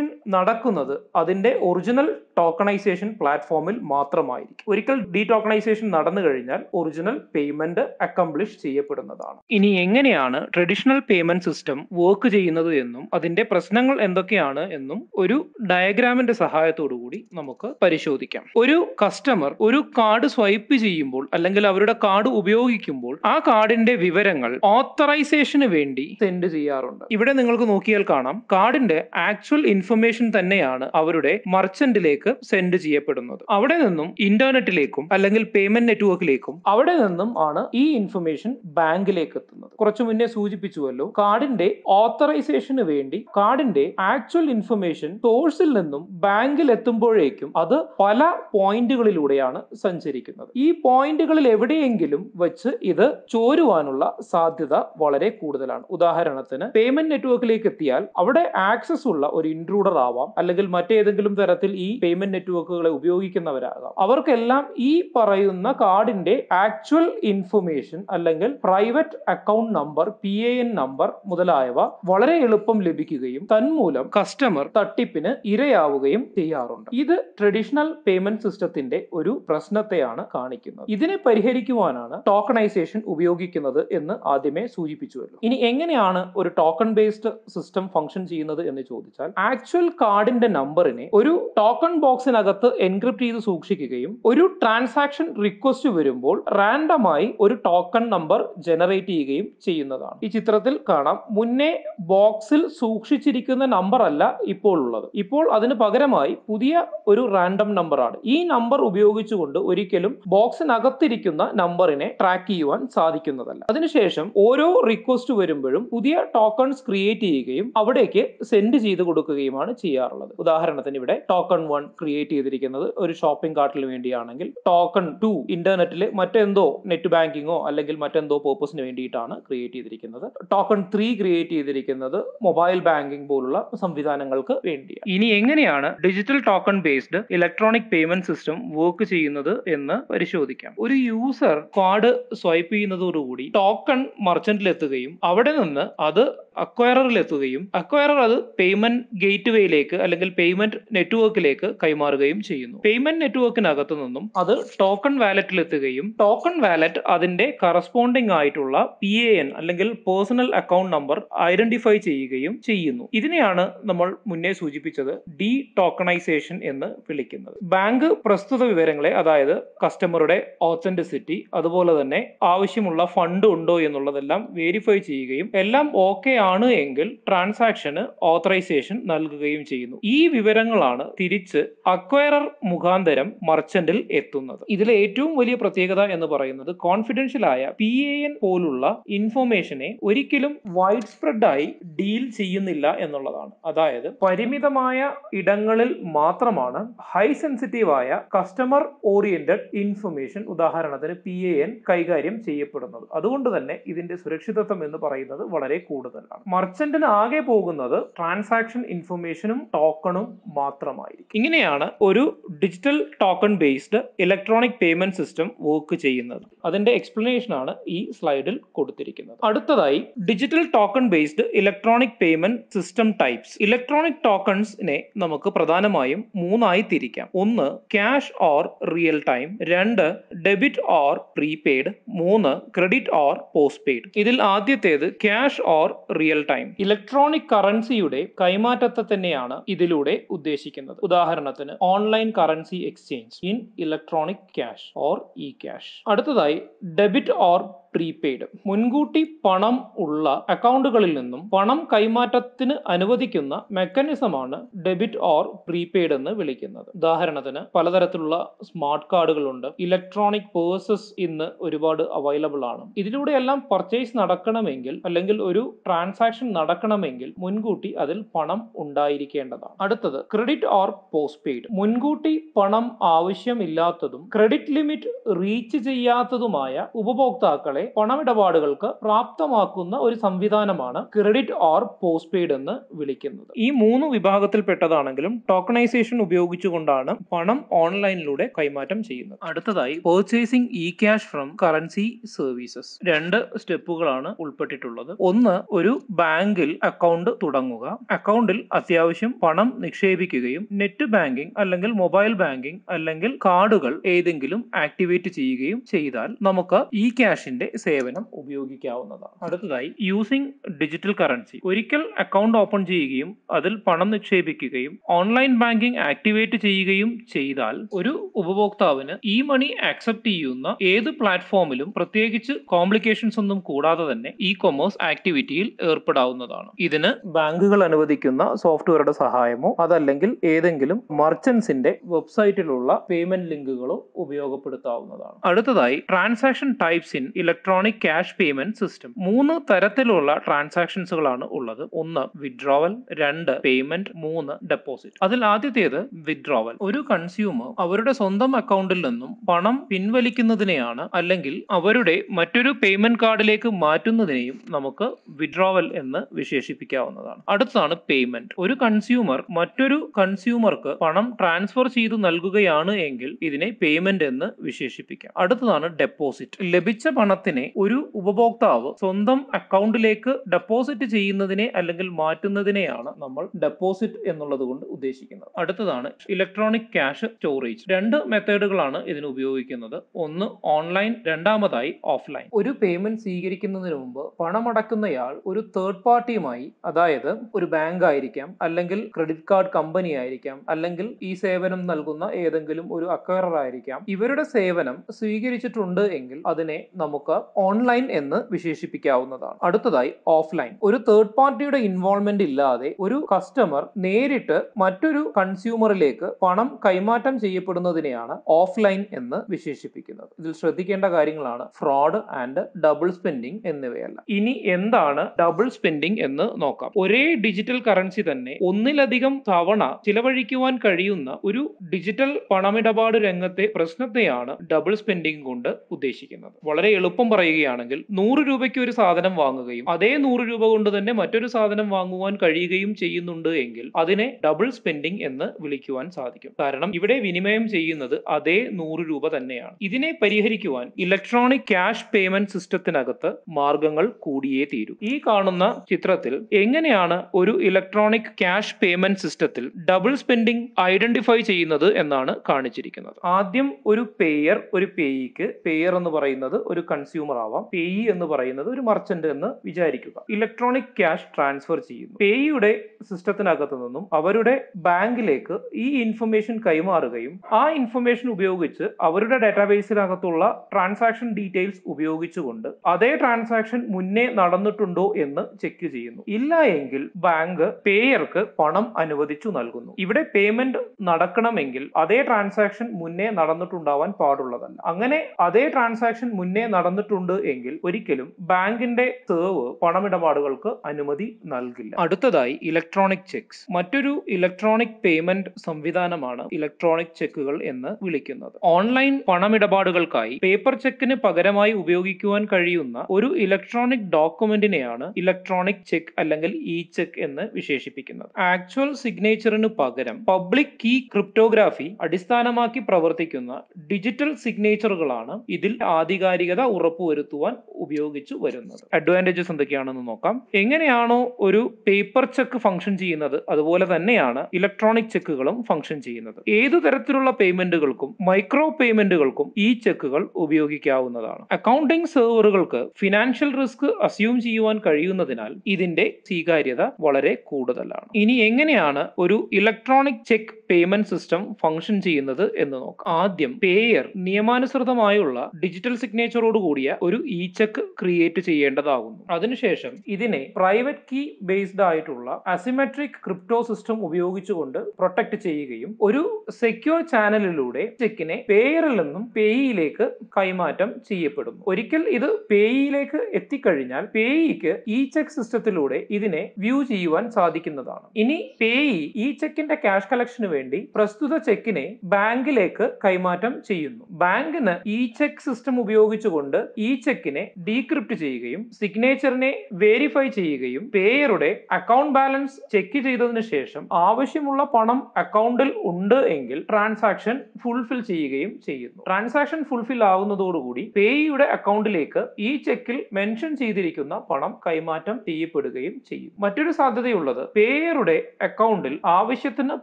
Speaker 1: ടോക്കണൈസേഷൻ നടക്കുന്നത് അതിൻ്റെ ഒറിജിനൽ ടോക്കണൈസേഷൻ പ്ലാറ്റ്ഫോമിൽ മാത്രമായിരിക്കും ഒരിക്കൽ ഡീടോക്കണൈസേഷൻ നടന്നു കഴിഞ്ഞാൽ ഒറിജിനൽ പേയ്മെന്റ് അക്കംപ്ലിഷ് ചെയ്യപ്പെടുന്നതാണ് ഇനി എങ്ങനെയാണ് ട്രഡീഷണൽ പേയ്മെന്റ് സിസ്റ്റം വർക്ക് ചെയ്യുന്നത് എന്നും അതിന്റെ പ്രശ്നങ്ങൾ എന്തൊക്കെയാണ് എന്നും ഒരു ഡയഗ്രാമിന്റെ സഹായത്തോടു കൂടി നമുക്ക് പരിശോധിക്കാം ഒരു കസ്റ്റമർ ഒരു കാർഡ് സ്വൈപ്പ് ചെയ്യുമ്പോൾ അല്ലെങ്കിൽ അവരുടെ കാർഡ് ഉപയോഗിക്കുമ്പോൾ ആ കാർഡിന്റെ വിവരങ്ങൾ ഓത്തറൈസേഷന് വേണ്ടി സെൻഡ് ചെയ്യാറുണ്ട് ഇവിടെ നിങ്ങൾക്ക് നോക്കിയാൽ കാണാം കാർഡിന്റെ ആക്ച്വൽ ഇൻഫർമേഷൻ തന്നെയാണ് അവരുടെ മർച്ചന്റിലേക്ക് നെറ്റ്വർക്കിലേക്ക് സെൻഡ് ചെയ്യപ്പെടുന്നത് അവിടെ നിന്നും ഇന്റർനെറ്റിലേക്കും അല്ലെങ്കിൽ പേയ്മെന്റ് നെറ്റ്വർക്കിലേക്കും അവിടെ നിന്നും ആണ് ഈ ഇൻഫർമേഷൻ ബാങ്കിലേക്ക് എത്തുന്നത് കുറച്ചു മുന്നേ സൂചിപ്പിച്ചുവല്ലോ കാർഡിന്റെ ഓത്തറൈസേഷന് വേണ്ടി കാർഡിന്റെ ആക്ച്വൽ ഇൻഫർമേഷൻ സോഴ്സിൽ നിന്നും ബാങ്കിൽ എത്തുമ്പോഴേക്കും അത് പല പോയിന്റുകളിലൂടെയാണ് സഞ്ചരിക്കുന്നത് ഈ പോയിന്റുകളിൽ എവിടെയെങ്കിലും വെച്ച് ഇത് ചോരുവാനുള്ള സാധ്യത വളരെ കൂടുതലാണ് ഉദാഹരണത്തിന് പേയ്മെന്റ് നെറ്റ്വർക്കിലേക്ക് എത്തിയാൽ അവിടെ ആക്സസ് ഉള്ള ഒരു ഇൻട്രൂഡർ ആവാം അല്ലെങ്കിൽ മറ്റേതെങ്കിലും തരത്തിൽ ഈ പേയ്മെന്റ് നെറ്റ്വർക്കുകളെ ഉപയോഗിക്കുന്നവരാകാം അവർക്കെല്ലാം ഈ പറയുന്ന കാർഡിന്റെ ആക്ച്വൽ ഇൻഫർമേഷൻ അല്ലെങ്കിൽ private account number P A N number മുതലായവ വളരെ എളുപ്പം ലഭിക്കുകയും തന്മൂലം കസ്റ്റമർ തട്ടിപ്പിന് ഇരയാവുകയും ചെയ്യാറുണ്ട് ഇത് ട്രഡീഷണൽ പേയ്മെന്റ് സിസ്റ്റത്തിന്റെ ഒരു പ്രശ്നത്തെയാണ് കാണിക്കുന്നത് ഇതിനെ പരിഹരിക്കുവാനാണ് ടോക്കണൈസേഷൻ ഉപയോഗിക്കുന്നത് എന്ന് ആദ്യമേ സൂചിപ്പിച്ചുവല്ലോ ഇനി എങ്ങനെയാണ് ഒരു ടോക്കൺ ബേസ്ഡ് സിസ്റ്റം ഫംഗ്ഷൻ ചെയ്യുന്നത് എന്ന് ചോദിച്ചാൽ ആക്ച്വൽ കാർഡിന്റെ നമ്പറിനെ ഒരു ടോക്കൺ ബോക്സിനകത്ത് എൻക്രിപ്റ്റ് ചെയ്ത് സൂക്ഷിക്കുകയും ഒരു ട്രാൻസാക്ഷൻ റിക്വസ്റ്റ് വരുമ്പോൾ റാൻഡമായി ഒരു ടോക്കൺ നമ്പർ ജനറേറ്റ് ചെയ്യുകയും ചെയ്യുന്നതാണ് ഈ ചിത്രത്തിൽ കാണാം മുന്നേ ബോക്സിൽ സൂക്ഷിച്ചിരിക്കുന്ന നമ്പർ അല്ല ഇപ്പോൾ ഉള്ളത് ഇപ്പോൾ അതിന് പകരമായി പുതിയ ഒരു റാൻഡം നമ്പറാണ് ഈ നമ്പർ ഉപയോഗിച്ചുകൊണ്ട് ഒരിക്കലും ബോക്സിനകത്തിരിക്കുന്ന നമ്പറിനെ ട്രാക്ക് ചെയ്യുവാൻ സാധിക്കുന്നതല്ല അതിനുശേഷം ഓരോ റിക്വസ്റ്റ് വരുമ്പോഴും പുതിയ ടോക്കൺസ് ക്രിയേറ്റ് ചെയ്യുകയും അവിടേക്ക് സെൻഡ് ചെയ്ത് കൊടുക്കുകയുമാണ് ചെയ്യാറുള്ളത് ഉദാഹരണത്തിന് ഇവിടെ ടോക്കൺ വൺ ക്രിയേറ്റ് ചെയ്തിരിക്കുന്നത് ഒരു ഷോപ്പിംഗ് കാർട്ടിന് വേണ്ടിയാണെങ്കിൽ ടോക്കൺ ടു ഇന്റർനെറ്റിൽ മറ്റെന്തോ നെറ്റ് ബാങ്കിങ്ങോ അല്ലെങ്കിൽ മറ്റെന്തോ പേർപ്പസിന് വേണ്ടിയിട്ടാണ് ക്രിയേറ്റ് ചെയ്തിരിക്കുന്നത് ടോക്കൺ ത്രീ ക്രിയേറ്റ് ചെയ്തിരിക്കുന്നത് മൊബൈൽ ബാങ്കിംഗ് പോലുള്ള സംവിധാനങ്ങൾക്ക് വേണ്ടി ഇനി എങ്ങനെയാണ് digital token based electronic payment system work ചെയ്യുന്നത് എന്ന് പരിശോധിക്കാം ഒരു യൂസർ കാർഡ് സ്വൈപ്പ് ചെയ്യുന്നതോടുകൂടി ടോക്കൺ മർച്ചന്റിൽ എത്തുകയും അവിടെ നിന്ന് അത് അക്വയറിൽ എത്തുകയും അക്വയറർ അത് പേയ്മെന്റ് ഗേറ്റ്വേയിലേക്ക് അല്ലെങ്കിൽ പേയ്മെന്റ് നെറ്റ്വർക്കിലേക്ക് കൈമാറുകയും ചെയ്യുന്നു പേയ്മെന്റ് നെറ്റ്വർക്കിനകത്തു നിന്നും അത് ടോക്കൺ വാലറ്റിൽ എത്തുകയും ടോക്കൺ വാലറ്റ് അതിന്റെ കറസ്പോണ്ടിങ് ആയിട്ടുള്ള പി എ എൻ അല്ലെങ്കിൽ പേഴ്സണൽ അക്കൗണ്ട് നമ്പർ ഐഡന്റിഫൈ ചെയ്യുകയും ചെയ്യുന്നു ഇതിനെയാണ് നമ്മൾ മുന്നേ സൂചിപ്പിച്ചത് ഡി ടോക്കണൈസേഷൻ എന്ന് വിളിക്കുന്നത് ബാങ്ക് പ്രസ്തുത വിവരങ്ങളെ അതായത് കസ്റ്റമറുടെ ഓത്തന്റിസിറ്റി അതുപോലെ തന്നെ ആവശ്യമുള്ള ഫണ്ട് ഉണ്ടോ എന്നുള്ളതെല്ലാം വെരിഫൈ ചെയ്യുകയും എല്ലാം ഓക്കെ ആണ് എങ്കിൽ ട്രാൻസാക്ഷന് ഓത്തറൈസേഷൻ നൽകുകയും ചെയ്യുന്നു ഈ വിവരങ്ങളാണ് തിരിച്ച് അക്വയറർ മുഖാന്തരം മർച്ചന്റിൽ എത്തുന്നത് ഇതിലെ ഏറ്റവും വലിയ പ്രത്യേകത എന്ന് പറയുന്നത് കോൺഫിഡൻഷ്യൽ ആയ പി എ എൻ പോലുള്ള ഇൻഫോർമേഷനെ ഒരിക്കലും വൈഡ് സ്പ്രെഡ് ആയി ഡീൽ ചെയ്യുന്നില്ല എന്നുള്ളതാണ് അതായത് പരിമിതമായ ഇടങ്ങളിൽ മാത്രമാണ് ഹൈ സെൻസിറ്റീവ് ആയ കസ്റ്റമർ ഓറിയന്റഡ് ഇൻഫർമേഷൻ ഉദാഹരണത്തിന് പി എ എൻ കൈകാര്യം ചെയ്യപ്പെടുന്നത് അതുകൊണ്ട് തന്നെ ഇതിന്റെ സുരക്ഷിതത്വം എന്ന് പറയുന്നത് വളരെ കൂടുതലാണ് മർച്ചന്റിന് ആകെ പോകുന്നത് ട്രാൻസാക്ഷൻ ഇൻഫർമേഷനും ടോക്കണും മാത്രമായിരിക്കും ഇങ്ങനെ എങ്ങനെയാണ് ഒരു digital token based electronic payment system work ചെയ്യുന്നത് അതിന്റെ എക്സ്പ്ലനേഷൻ ആണ് ഈ സ്ലൈഡിൽ കൊടുത്തിരിക്കുന്നത് അടുത്തതായി digital token based electronic payment system types electronic ടോക്കൺസിനെ നമുക്ക് പ്രധാനമായും മൂന്നായി തിരിക്കാം ഒന്ന് ക്യാഷ് ഓർ റിയൽ ടൈം രണ്ട് ഡെബിറ്റ് ഓർ പ്രീപെയ്ഡ് മൂന്ന് ക്രെഡിറ്റ് ഓർ പോസ്റ്റ് പെയ്ഡ് ഇതിൽ ആദ്യത്തേത് cash or real time electronic കറൻസിയുടെ കൈമാറ്റത്തെ തന്നെയാണ് ഇതിലൂടെ ഉദ്ദേശിക്കുന്നത് ഉദാഹരണം ഉദാഹരണത്തിന് online currency exchange in electronic cash or e cash അടുത്തതായി ഡെബിറ്റ് ഓർ പ്രീപെയ്ഡ് മുൻകൂട്ടി പണം ഉള്ള അക്കൗണ്ടുകളിൽ നിന്നും പണം കൈമാറ്റത്തിന് അനുവദിക്കുന്ന മെക്കാനിസമാണ് ഡെബിറ്റ് ഓർ പ്രീപെയ്ഡ് എന്ന് വിളിക്കുന്നത് ഉദാഹരണത്തിന് പലതരത്തിലുള്ള സ്മാർട്ട് കാർഡുകളുണ്ട് ഇലക്ട്രോണിക് പേഴ്സസ് ഇന്ന് ഒരുപാട് അവൈലബിൾ ആണ് ഇതിലൂടെയെല്ലാം പർച്ചേസ് നടക്കണമെങ്കിൽ അല്ലെങ്കിൽ ഒരു ട്രാൻസാക്ഷൻ നടക്കണമെങ്കിൽ മുൻകൂട്ടി അതിൽ പണം ഉണ്ടായിരിക്കേണ്ടതാണ് അടുത്തത് ക്രെഡിറ്റ് ഓർ പോസ്റ്റ് പെയ്ഡ് മുൻകൂട്ടി പണം ആവശ്യമില്ലാത്തതും ക്രെഡിറ്റ് ലിമിറ്റ് റീച്ച് ചെയ്യാത്തതുമായ ഉപഭോക്താക്കളെ യൂസറെ പണമിടപാടുകൾക്ക് പ്രാപ്തമാക്കുന്ന ഒരു സംവിധാനമാണ് ക്രെഡിറ്റ് ഓർ പോസ്റ്റ് പെയ്ഡ് എന്ന് വിളിക്കുന്നത് ഈ മൂന്ന് വിഭാഗത്തിൽപ്പെട്ടതാണെങ്കിലും ടോക്കണൈസേഷൻ ഉപയോഗിച്ചുകൊണ്ടാണ് പണം ഓൺലൈനിലൂടെ കൈമാറ്റം ചെയ്യുന്നത് അടുത്തതായി purchasing e cash from currency services രണ്ട് സ്റ്റെപ്പുകളാണ് ഉൾപ്പെട്ടിട്ടുള്ളത് ഒന്ന് ഒരു ബാങ്കിൽ അക്കൗണ്ട് തുടങ്ങുക അക്കൗണ്ടിൽ അത്യാവശ്യം പണം നിക്ഷേപിക്കുകയും നെറ്റ് ബാങ്കിംഗ് അല്ലെങ്കിൽ മൊബൈൽ ബാങ്കിംഗ് അല്ലെങ്കിൽ കാർഡുകൾ ഏതെങ്കിലും ആക്ടിവേറ്റ് ചെയ്യുകയും ചെയ്താൽ നമുക്ക് ഇ ക്യാഷിന്റെ സേവനം ഉപയോഗിക്കാവുന്നതാണ് അടുത്തതായി യൂസിങ് ഡിജിറ്റൽ കറൻസി ഒരിക്കൽ അക്കൗണ്ട് ഓപ്പൺ ചെയ്യുകയും അതിൽ പണം നിക്ഷേപിക്കുകയും ഓൺലൈൻ ബാങ്കിംഗ് ആക്ടിവേറ്റ് ചെയ്യുകയും ചെയ്താൽ ഒരു ഉപഭോക്താവിന് ഇ മണി ആക്സെപ്റ്റ് ചെയ്യുന്ന ഏത് പ്ലാറ്റ്ഫോമിലും പ്രത്യേകിച്ച് കോംപ്ലിക്കേഷൻസ് ഒന്നും കൂടാതെ തന്നെ ഇ കൊമേഴ്സ് ആക്ടിവിറ്റിയിൽ ഏർപ്പെടാവുന്നതാണ് ഇതിന് ബാങ്കുകൾ അനുവദിക്കുന്ന സോഫ്റ്റ്വെയറുടെ സഹായമോ അതല്ലെങ്കിൽ ഏതെങ്കിലും മർച്ചൻസിന്റെ വെബ്സൈറ്റിലുള്ള പേയ്മെന്റ് ലിങ്കുകളോ ഉപയോഗപ്പെടുത്താവുന്നതാണ് അടുത്തതായി transaction types in electronic electronic cash payment system മൂന്ന് തരത്തിലുള്ള ട്രാൻസാക്ഷൻസുകളാണ് ഉള്ളത് ഒന്ന് വിഡ്രോവൽ രണ്ട് പേയ്മെന്റ് മൂന്ന് ഡെപ്പോസിറ്റ് അതിൽ ആദ്യത്തേത് വിഡ്രോവൽ ഒരു കൺസ്യൂമർ അവരുടെ സ്വന്തം അക്കൗണ്ടിൽ നിന്നും പണം പിൻവലിക്കുന്നതിനെയാണ് അല്ലെങ്കിൽ അവരുടെ മറ്റൊരു പേയ്മെന്റ് കാർഡിലേക്ക് മാറ്റുന്നതിനെയും നമുക്ക് വിഡ്രോവൽ എന്ന് വിശേഷിപ്പിക്കാവുന്നതാണ് അടുത്തതാണ് പേയ്മെന്റ് ഒരു കൺസ്യൂമർ മറ്റൊരു കൺസ്യൂമർക്ക് പണം ട്രാൻസ്ഫർ ചെയ്തു നൽകുകയാണ് എങ്കിൽ ഇതിനെ പേയ്മെന്റ് എന്ന് വിശേഷിപ്പിക്കാം അടുത്തതാണ് ഡെപ്പോസിറ്റ് ലഭിച്ച പണത്തിന് പണത്തിനെ ഒരു ഉപഭോക്താവ് സ്വന്തം അക്കൗണ്ടിലേക്ക് ഡെപ്പോസിറ്റ് ചെയ്യുന്നതിനെ അല്ലെങ്കിൽ മാറ്റുന്നതിനെയാണ് നമ്മൾ ഡെപ്പോസിറ്റ് എന്നുള്ളത് കൊണ്ട് ഉദ്ദേശിക്കുന്നത് അടുത്തതാണ് ഇലക്ട്രോണിക് ക്യാഷ് സ്റ്റോറേജ് രണ്ട് മെത്തേഡുകളാണ് ഇതിന് ഉപയോഗിക്കുന്നത് ഒന്ന് ഓൺലൈൻ രണ്ടാമതായി ഓഫ്ലൈൻ ഒരു പേയ്മെന്റ് സ്വീകരിക്കുന്നതിന് മുമ്പ് പണമടക്കുന്നയാൾ ഒരു തേർഡ് പാർട്ടിയുമായി അതായത് ഒരു ബാങ്ക് ആയിരിക്കാം അല്ലെങ്കിൽ ക്രെഡിറ്റ് കാർഡ് കമ്പനി ആയിരിക്കാം അല്ലെങ്കിൽ ഈ സേവനം നൽകുന്ന ഏതെങ്കിലും ഒരു അക്വയർ ആയിരിക്കാം ഇവരുടെ സേവനം സ്വീകരിച്ചിട്ടുണ്ട് എങ്കിൽ അതിനെ നമുക്ക് ഓൺലൈൻ എന്ന് വിശേഷിപ്പിക്കാവുന്നതാണ് അടുത്തതായി ഓഫ്ലൈൻ ഒരു തേർഡ് പാർട്ടിയുടെ ഇൻവോൾവ്മെന്റ് ഇല്ലാതെ ഒരു കസ്റ്റമർ നേരിട്ട് മറ്റൊരു കൺസ്യൂമറിലേക്ക് പണം കൈമാറ്റം ചെയ്യപ്പെടുന്നതിനെയാണ് ഓഫ്ലൈൻ എന്ന് വിശേഷിപ്പിക്കുന്നത് ഇതിൽ ശ്രദ്ധിക്കേണ്ട കാര്യങ്ങളാണ് ഫ്രോഡ് ആൻഡ് ഡബിൾ സ്പെൻഡിങ് എന്നിവയല്ല ഇനി എന്താണ് ഡബിൾ സ്പെൻഡിങ് എന്ന് നോക്കാം ഒരേ ഡിജിറ്റൽ കറൻസി തന്നെ ഒന്നിലധികം തവണ ചിലവഴിക്കുവാൻ കഴിയുന്ന ഒരു ഡിജിറ്റൽ പണമിടപാട് രംഗത്തെ പ്രശ്നത്തെയാണ് ഡബിൾ സ്പെൻഡിങ് കൊണ്ട് ഉദ്ദേശിക്കുന്നത് വളരെ എളുപ്പം ഒപ്പം പറയുകയാണെങ്കിൽ നൂറ് രൂപയ്ക്ക് ഒരു സാധനം വാങ്ങുകയും അതേ നൂറ് രൂപ കൊണ്ട് തന്നെ മറ്റൊരു സാധനം വാങ്ങുവാൻ കഴിയുകയും ചെയ്യുന്നുണ്ട് എങ്കിൽ അതിനെ ഡബിൾ സ്പെൻഡിങ് എന്ന് വിളിക്കുവാൻ സാധിക്കും കാരണം ഇവിടെ വിനിമയം ചെയ്യുന്നത് അതേ നൂറ് രൂപ തന്നെയാണ് ഇതിനെ പരിഹരിക്കുവാൻ ഇലക്ട്രോണിക് ക്യാഷ് പേയ്മെന്റ് സിസ്റ്റത്തിനകത്ത് മാർഗങ്ങൾ കൂടിയേ തീരൂ ഈ കാണുന്ന ചിത്രത്തിൽ എങ്ങനെയാണ് ഒരു ഇലക്ട്രോണിക് ക്യാഷ് പേയ്മെന്റ് സിസ്റ്റത്തിൽ ഡബിൾ സ്പെൻഡിങ് ഐഡന്റിഫൈ ചെയ്യുന്നത് എന്നാണ് കാണിച്ചിരിക്കുന്നത് ആദ്യം ഒരു പേയർ ഒരു പേയിക്ക് പേയർ എന്ന് പറയുന്നത് ഒരു കൺസ്യൂമർ കൺസ്യൂമർ ആവാം പേയി എന്ന് പറയുന്നത് ഒരു മർച്ചന്റ് എന്ന് വിചാരിക്കുക ഇലക്ട്രോണിക് ക്യാഷ് ട്രാൻസ്ഫർ ചെയ്യുന്നു പേയുടെ സിസ്റ്റത്തിനകത്തു നിന്നും അവരുടെ ബാങ്കിലേക്ക് ഈ ഇൻഫർമേഷൻ കൈമാറുകയും ആ ഇൻഫർമേഷൻ ഉപയോഗിച്ച് അവരുടെ ഡാറ്റാബേസിനകത്തുള്ള ട്രാൻസാക്ഷൻ ഡീറ്റെയിൽസ് ഉപയോഗിച്ചുകൊണ്ട് അതേ ട്രാൻസാക്ഷൻ മുന്നേ നടന്നിട്ടുണ്ടോ എന്ന് ചെക്ക് ചെയ്യുന്നു ഇല്ല എങ്കിൽ ബാങ്ക് പേയർക്ക് പണം അനുവദിച്ചു നൽകുന്നു ഇവിടെ പേയ്മെന്റ് നടക്കണമെങ്കിൽ അതേ ട്രാൻസാക്ഷൻ മുന്നേ നടന്നിട്ടുണ്ടാവാൻ പാടുള്ളതല്ല അങ്ങനെ അതേ ട്രാൻസാക്ഷൻ മുന്നേ നടന്നിട്ടുണ്ട് വന്നിട്ടുണ്ട് എങ്കിൽ ഒരിക്കലും ബാങ്കിന്റെ സേവ് പണമിടപാടുകൾക്ക് അനുമതി നൽകില്ല അടുത്തതായി ഇലക്ട്രോണിക് ചെക്സ് മറ്റൊരു ഇലക്ട്രോണിക് പേയ്മെന്റ് സംവിധാനമാണ് ഇലക്ട്രോണിക് ചെക്കുകൾ എന്ന് വിളിക്കുന്നത് ഓൺലൈൻ പണമിടപാടുകൾക്കായി പേപ്പർ ചെക്കിന് പകരമായി ഉപയോഗിക്കുവാൻ കഴിയുന്ന ഒരു ഇലക്ട്രോണിക് ഡോക്യുമെന്റിനെയാണ് ഇലക്ട്രോണിക് ചെക്ക് അല്ലെങ്കിൽ ഇ ചെക്ക് എന്ന് വിശേഷിപ്പിക്കുന്നത് ആക്ച്വൽ സിഗ്നേച്ചറിന് പകരം പബ്ലിക് കീ ക്രിപ്റ്റോഗ്രാഫി അടിസ്ഥാനമാക്കി പ്രവർത്തിക്കുന്ന ഡിജിറ്റൽ സിഗ്നേച്ചറുകളാണ് ഇതിൽ ആധികാരികത ഉറപ്പ് ഉറപ്പുവരുത്തുവാൻ ഉപയോഗിച്ചു വരുന്നത് അഡ്വാൻറ്റേജസ് എന്തൊക്കെയാണെന്ന് നോക്കാം എങ്ങനെയാണോ ഒരു പേപ്പർ ചെക്ക് ഫംഗ്ഷൻ ചെയ്യുന്നത് അതുപോലെ തന്നെയാണ് ഇലക്ട്രോണിക് ചെക്കുകളും ഫംഗ്ഷൻ ചെയ്യുന്നത് ഏതു തരത്തിലുള്ള പേയ്മെന്റുകൾക്കും മൈക്രോ പേയ്മെന്റുകൾക്കും ഈ ചെക്കുകൾ ഉപയോഗിക്കാവുന്നതാണ് അക്കൗണ്ടിംഗ് സെർവറുകൾക്ക് ഫിനാൻഷ്യൽ റിസ്ക് അസ്യൂം ചെയ്യുവാൻ കഴിയുന്നതിനാൽ ഇതിന്റെ സ്വീകാര്യത വളരെ കൂടുതലാണ് ഇനി എങ്ങനെയാണ് ഒരു electronic cheque payment system function ചെയ്യുന്നത് എന്ന് നോക്കാം ആദ്യം പേയർ നിയമാനുസൃതമായുള്ള ഡിജിറ്റൽ സിഗ്നേച്ചറോട് കൂടി നൽകിയ ഒരു ഇ ചെക്ക് ക്രിയേറ്റ് ചെയ്യേണ്ടതാകുന്നു അതിനുശേഷം ഇതിനെ പ്രൈവറ്റ് കീ ബേസ്ഡ് ആയിട്ടുള്ള അസിമെട്രിക് ക്രിപ്റ്റോ സിസ്റ്റം ഉപയോഗിച്ചുകൊണ്ട് പ്രൊട്ടക്ട് ചെയ്യുകയും ഒരു സെക്യൂർ ചാനലിലൂടെ ചെക്കിനെ പേയറിൽ നിന്നും പേയിലേക്ക് കൈമാറ്റം ചെയ്യപ്പെടുന്നു ഒരിക്കൽ ഇത് പേയിലേക്ക് എത്തിക്കഴിഞ്ഞാൽ പേയിക്ക് ഇ ചെക്ക് സിസ്റ്റത്തിലൂടെ ഇതിനെ വ്യൂ ചെയ്യുവാൻ സാധിക്കുന്നതാണ് ഇനി പേയി ഈ ചെക്കിന്റെ ക്യാഷ് കളക്ഷന് വേണ്ടി പ്രസ്തുത ചെക്കിനെ ബാങ്കിലേക്ക് കൈമാറ്റം ചെയ്യുന്നു ബാങ്കിന് ഇ ചെക്ക് സിസ്റ്റം ഉപയോഗിച്ചുകൊണ്ട് ഈ ചെക്കിനെ ഡീക്രിപ്റ്റ് ചെയ്യുകയും സിഗ്നേച്ചറിനെ വേരിഫൈ ചെയ്യുകയും പേയറുടെ അക്കൗണ്ട് ബാലൻസ് ചെക്ക് ചെയ്തതിനു ശേഷം ആവശ്യമുള്ള പണം അക്കൗണ്ടിൽ ഉണ്ട് എങ്കിൽ ട്രാൻസാക്ഷൻ ഫുൾഫിൽ ചെയ്യുകയും ചെയ്യുന്നു ട്രാൻസാക്ഷൻ ഫുൾഫിൽ ആവുന്നതോടുകൂടി പേയുടെ അക്കൗണ്ടിലേക്ക് ഈ ചെക്കിൽ മെൻഷൻ ചെയ്തിരിക്കുന്ന പണം കൈമാറ്റം ചെയ്യപ്പെടുകയും ചെയ്യും മറ്റൊരു സാധ്യതയുള്ളത് പേയറുടെ അക്കൗണ്ടിൽ ആവശ്യത്തിന്